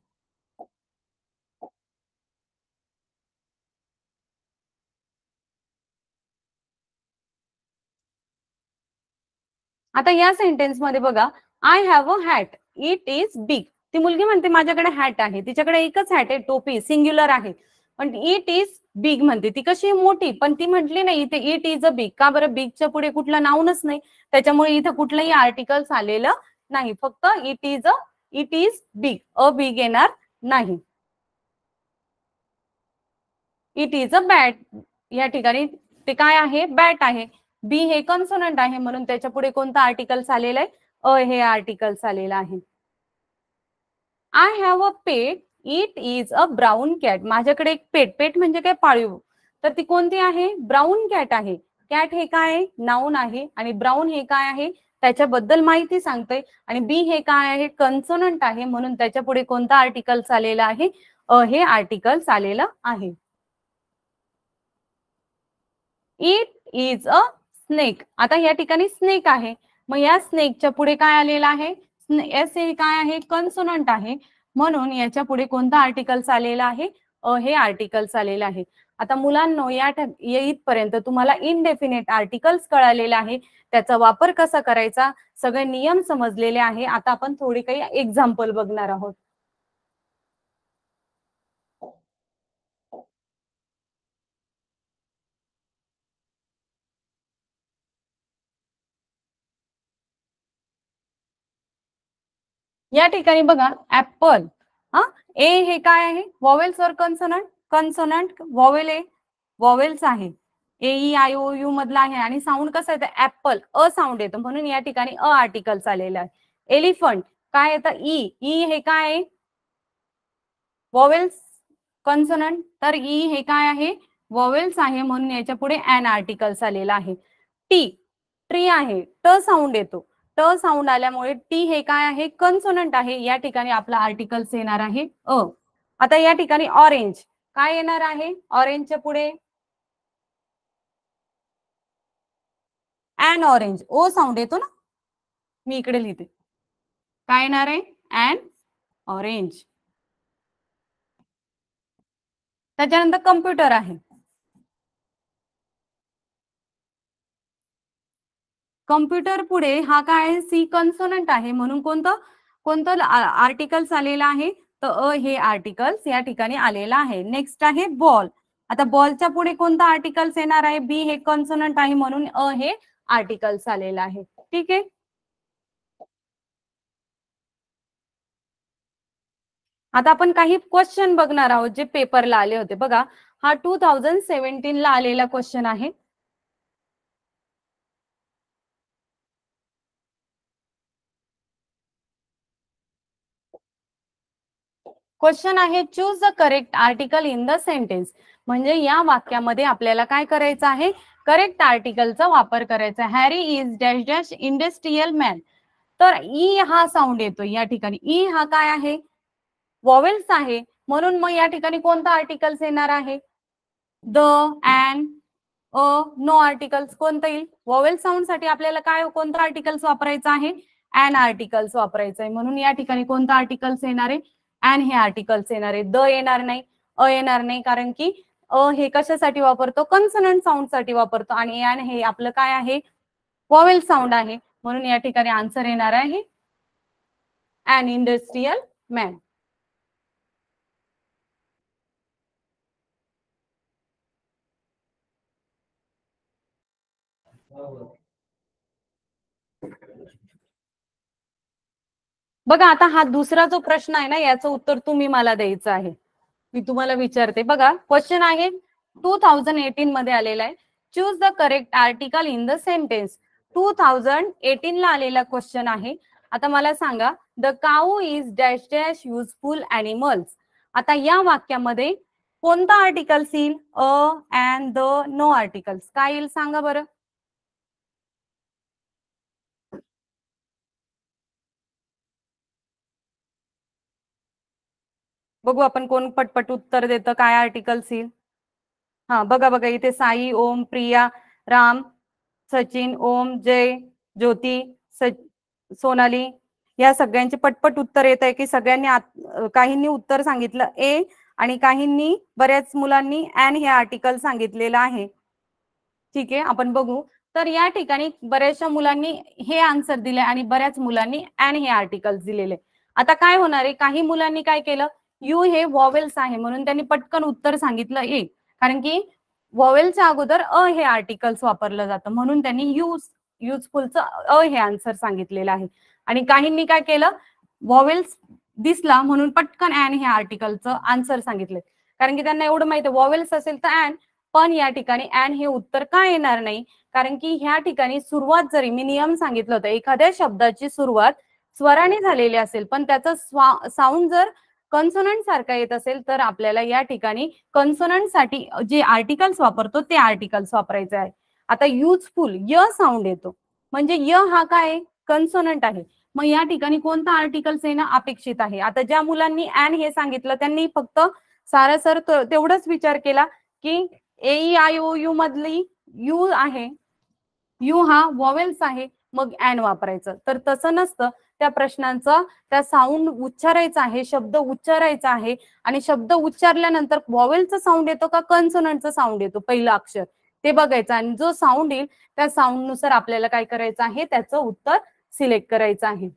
आता या सेंटेन्समध्ये बघा I have a hat it is big ती मुलगी म्हणते माझ्याकडे हॅट आहे तिच्याकडे एकच हॅट आहे टोपी सिंग्युलर आहे पण इट इज बिग म्हणते ती कशी मोठी पण ती म्हटली नाही इथे इट इज अ बिग का बरं बिगच्या पुढे कुठलं नावनच नाही त्याच्यामुळे इथं कुठलंही आर्टिकल्स आलेलं नाही फक्त it is a it is big a big येणार नाही इट इज अ बॅट या ठिकाणी ते काय आहे बॅट आहे बी हे कन्सोनंट आहे म्हणून त्याच्या पुढे कोणता आर्टिकल आलेला आहे अ हे आर्टिकल्स आलेलं आहे I have a pet it is a brown cat माझ्याकडे एक पेट पेट म्हणजे काय पाळीव तर ती कोणती आहे ब्राऊन कॅट आहे कॅट हे काय नाऊन आहे आणि ब्राऊन हे काय आहे त्याच्याबद्दल माहिती सांगते आणि बी हे काय आहे कन्सोनंट आहे म्हणून त्याच्या पुढे कोणता आर्टिकल आलेला आहे अ हे आर्टिकल्स आलेलं आहे इट इज अ स्नेक आता या ठिकाणी स्नेक आहे मग या स्नेकच्या पुढे काय आलेला आहे एस हे काय आहे कन्सोनंट आहे म्हणून याच्या पुढे कोणता आर्टिकल्स आलेला आहे अ हे आर्टिकल्स आलेलं आहे आता मुलांनो या इथपर्यंत तुम्हाला इनडेफिनेट आर्टिकल्स कळालेले आहे त्याचा वापर कसा करायचा सगळे नियम समजलेले आहे आता आपण थोडी काही एक्झाम्पल बघणार आहोत या ठिकाणी बघा ऍपल हा ए हे काय आहे वॉवेल्स वर कन्सनंट कन्सनंट वॉवेल ए वॉवेल्स आहे एई आय ओ यू मधला आहे आणि साऊंड कसं येतं ऍपल अ साऊंड येतो म्हणून या ठिकाणी अ आर्टिकल चाललेलं आहे एलिफंट काय येतं ई e, ई e हे काय आहे वॉवेल्स कन्सनंट तर ई e हे काय आहे वॉवेल्स आहे म्हणून याच्या पुढे एन आर्टिकल आलेला आहे टी ट्री आहे ट साऊंड येतो ट साऊंड आल्यामुळे टी हे काय आहे कन्सोनंट आहे या ठिकाणी आपला आर्टिकल्स येणार आहे अ आता या ठिकाणी ऑरेंज काय येणार आहे ऑरेंजच्या पुढे अँड ऑरेंज ओ साऊंड येतो ना मी इकडे लिहिते काय येणार आहे अँड ऑरेंज त्याच्यानंतर कम्प्युटर आहे कम्प्युटर पुढे हा काय सी कन्सोनंट आहे म्हणून कोणतं कोणतं आर्टिकल्स आलेला आहे तर अ हे आर्टिकल्स या ठिकाणी आलेला आहे नेक्स्ट आहे बॉल आता बॉलच्या पुढे कोणता आर्टिकल्स येणार आहे बी हे कन्सोनंट आहे म्हणून अ हे आर्टिकल्स आलेलं आहे ठीक आहे आता आपण काही क्वेश्चन बघणार आहोत जे पेपरला आले होते बघा हा टू थाउजंड सेव्हन्टीन ला आलेला क्वेश्चन आहे क्वेश्चन आहे choose the correct article in the sentence म्हणजे या वाक्यामध्ये आपल्याला काय करायचं आहे करेक्ट आर्टिकलचा वापर करायचा Harry is dash dash industrial man तर ई e हा साऊंड येतो या ठिकाणी ई e हा काय आहे वॉवेल्स आहे म्हणून मग या ठिकाणी कोणता आर्टिकल्स येणार आहे the and a no articles कोणता येईल वॉवेल साऊंड साठी आपल्याला काय कोणता आर्टिकल्स वापरायचा आहे अँड आर्टिकल्स वापरायचं आहे म्हणून या ठिकाणी कोणता आर्टिकल्स येणार आहे अँड हे आर्टिकल्स येणार आहे द येणार नाही अ येणार नाही कारण की अ हे कशासाठी वापरतो कन्सनंट साऊंड साठी वापरतो आणि अँड हे आपलं काय आहे वॉवेल साऊंड आहे म्हणून या ठिकाणी आन्सर येणार आहे एन इंडस्ट्रीयल मॅन बघा आता हा दुसरा जो प्रश्न आहे ना याचं उत्तर तुम्ही मला द्यायचं आहे मी तुम्हाला विचारते बघा क्वेश्चन आहे टू थाउजंड एटीन मध्ये आलेला आहे choose the correct article in the sentence two thousand eighteen ला आलेला क्वेश्चन आहे आता मला सांगा the cow is dash dash useful animals आता या वाक्यामध्ये कोणता आर्टिकल्स येईल a and the no articles काय येईल सांगा बरं बघू आपण कोण पटपट उत्तर देतं काय आर्टिकल येईल हा बघा बघा इथे साई ओम प्रिया राम सचिन ओम जय ज्योती सोनाली या सगळ्यांचे पटपट उत्तर येत आहे की सगळ्यांनी काहींनी उत्तर सांगितलं ए आणि काहींनी बऱ्याच मुलांनी अॅन हे आर्टिकल सांगितलेलं आहे ठीक आहे आपण बघू तर या ठिकाणी बऱ्याचशा मुलांनी हे आन्सर दिले आणि बऱ्याच मुलांनी अॅन हे आर्टिकल्स दिलेले आता काय होणार आहे काही मुलांनी काय केलं यू हे वॉवेल्स आहे म्हणून त्यांनी पटकन उत्तर सांगितलं ए कारण की वॉवेलच्या अगोदर अ हे आर्टिकल्स वापरलं जातं म्हणून त्यांनी यूज युजफुलचं अ हे आन्सर सांगितलेलं आहे आणि काहींनी काय केलं वॉवेल्स दिसला म्हणून पटकन ऍन हे आर्टिकलचं आन्सर सांगितलं कारण की त्यांना एवढं माहिती वॉवेल्स असेल तर ॲन पण या ठिकाणी ऍन हे उत्तर का येणार नाही कारण की ह्या ठिकाणी सुरुवात जरी मी नियम सांगितलं होतं एखाद्या शब्दाची सुरुवात स्वराने झालेली असेल पण त्याचं स्वा साऊंड जर कन्सोनंट सारखा येत असेल तर आपल्याला या ठिकाणी कन्सोनंट साठी जे आर्टिकल्स वापरतो ते आर्टिकल्स वापरायचे आहे आता युजफुल य साऊंड येतो म्हणजे य हा काय कन्सोनंट आहे मग या ठिकाणी कोणता आर्टिकल्स येणं अपेक्षित आहे आता ज्या मुलांनी अँड हे सांगितलं त्यांनी फक्त सारासर सर तेवढाच विचार केला की ए आय ओ यू मधली यू आहे यू हा वॉवेल्स आहे मग अँड वापरायचं तर तसं नसतं त्या प्रश्नांचं त्या साऊंड उच्चारायचा आहे शब्द उच्चारायचा आहे आणि शब्द उच्चारल्यानंतर व्हॉवेलचा साऊंड येतो का कन्सोनंटचा साऊंड येतो पहिलं अक्षर ते बघायचं आणि जो साऊंड येईल त्या साऊंडनुसार आपल्याला काय करायचं आहे त्याचं उत्तर सिलेक्ट करायचं आहे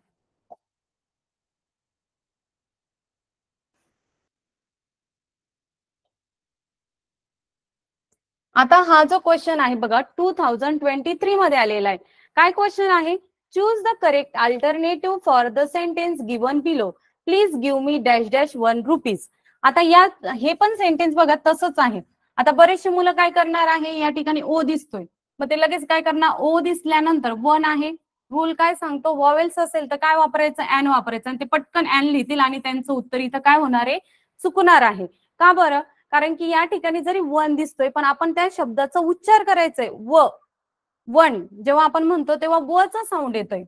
आता हा जो क्वेश्चन आहे बघा टू थाउजंड ट्वेंटी थ्री मध्ये आलेला आहे काय क्वेश्चन आहे choose the correct alternative for the sentence given below please give me dash dash one rupees आता या हे पण सेंटेन्स बघा तसंच आहे आता बरेचसे मुलं काय करणार आहे या ठिकाणी ओ दिसतोय मग ते लगेच काय करणार ओ दिसल्यानंतर वन आहे रूल काय सांगतो वॉवेल्स असेल तर काय वापरायचं अॅन वापरायचं आणि ते पटकन अॅन लिहितील आणि त्यांचं उत्तर इथं काय होणार आहे चुकणार आहे का बरं कारण की या ठिकाणी जरी वन दिसतोय पण आपण त्या शब्दाचा उच्चार करायचंय व वन जेव्हा आपण म्हणतो तेव्हा व चा साऊंड येतोय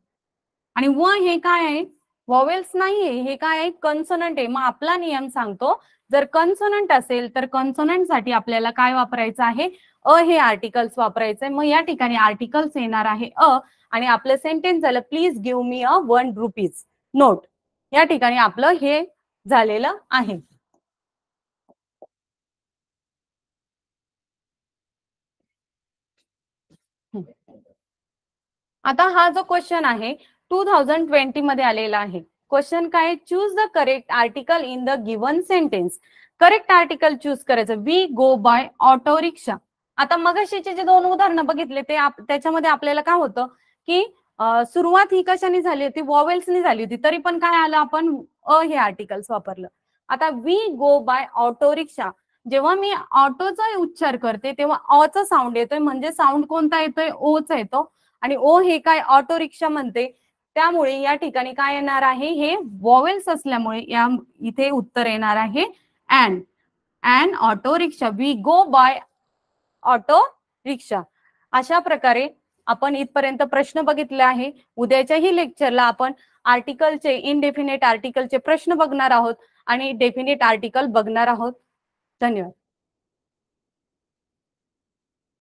आणि व हे काय आहे व्हॉवेल्स नाहीये हे काय आहे कन्सोनंट आहे मग आपला नियम सांगतो जर कन्सोनंट असेल तर कन्सोनंट साठी आपल्याला काय वापरायचं आहे अ हे आर्टिकल्स वापरायचंय मग या ठिकाणी आर्टिकल्स येणार आहे अ आणि आपलं सेंटेन्स झालं please give me a one rupees note या ठिकाणी आपलं हे झालेलं आहे आता हा जो क्वेश्चन आहे टू थाउजंड ट्वेंटी मध्ये आलेला आहे क्वेश्चन काय choose the correct article in the given sentence correct article choose करायचं we go by auto rickshaw आता मगाशीचे जे दोन उदाहरणं बघितले ते त्याच्यामध्ये आपल्याला काय होतं की सुरुवात ही कशाने झाली होती वॉवेल्सनी झाली होती तरी पण काय आलं आपण अ हे आर्टिकल्स वापरलं आता we go by auto rickshaw जेव्हा मी ऑटोचा उच्चार करते तेव्हा अचा चा साऊंड येतोय म्हणजे साऊंड कोणता येतोय ओचा येतो आणि ओ हे काय ऑटो रिक्षा म्हणते त्यामुळे या ठिकाणी काय येणार आहे हे वॉवेल्स असल्यामुळे या इथे उत्तर येणार आहे and and auto rickshaw we go by auto rickshaw अशा प्रकारे आपण इथपर्यंत प्रश्न बघितले आहे उद्याच्याही लेक्चरला आपण आर्टिकलचे इनडेफिनेट आर्टिकलचे प्रश्न बघणार आहोत आणि डेफिनेट आर्टिकल बघणार आहोत धन्यवाद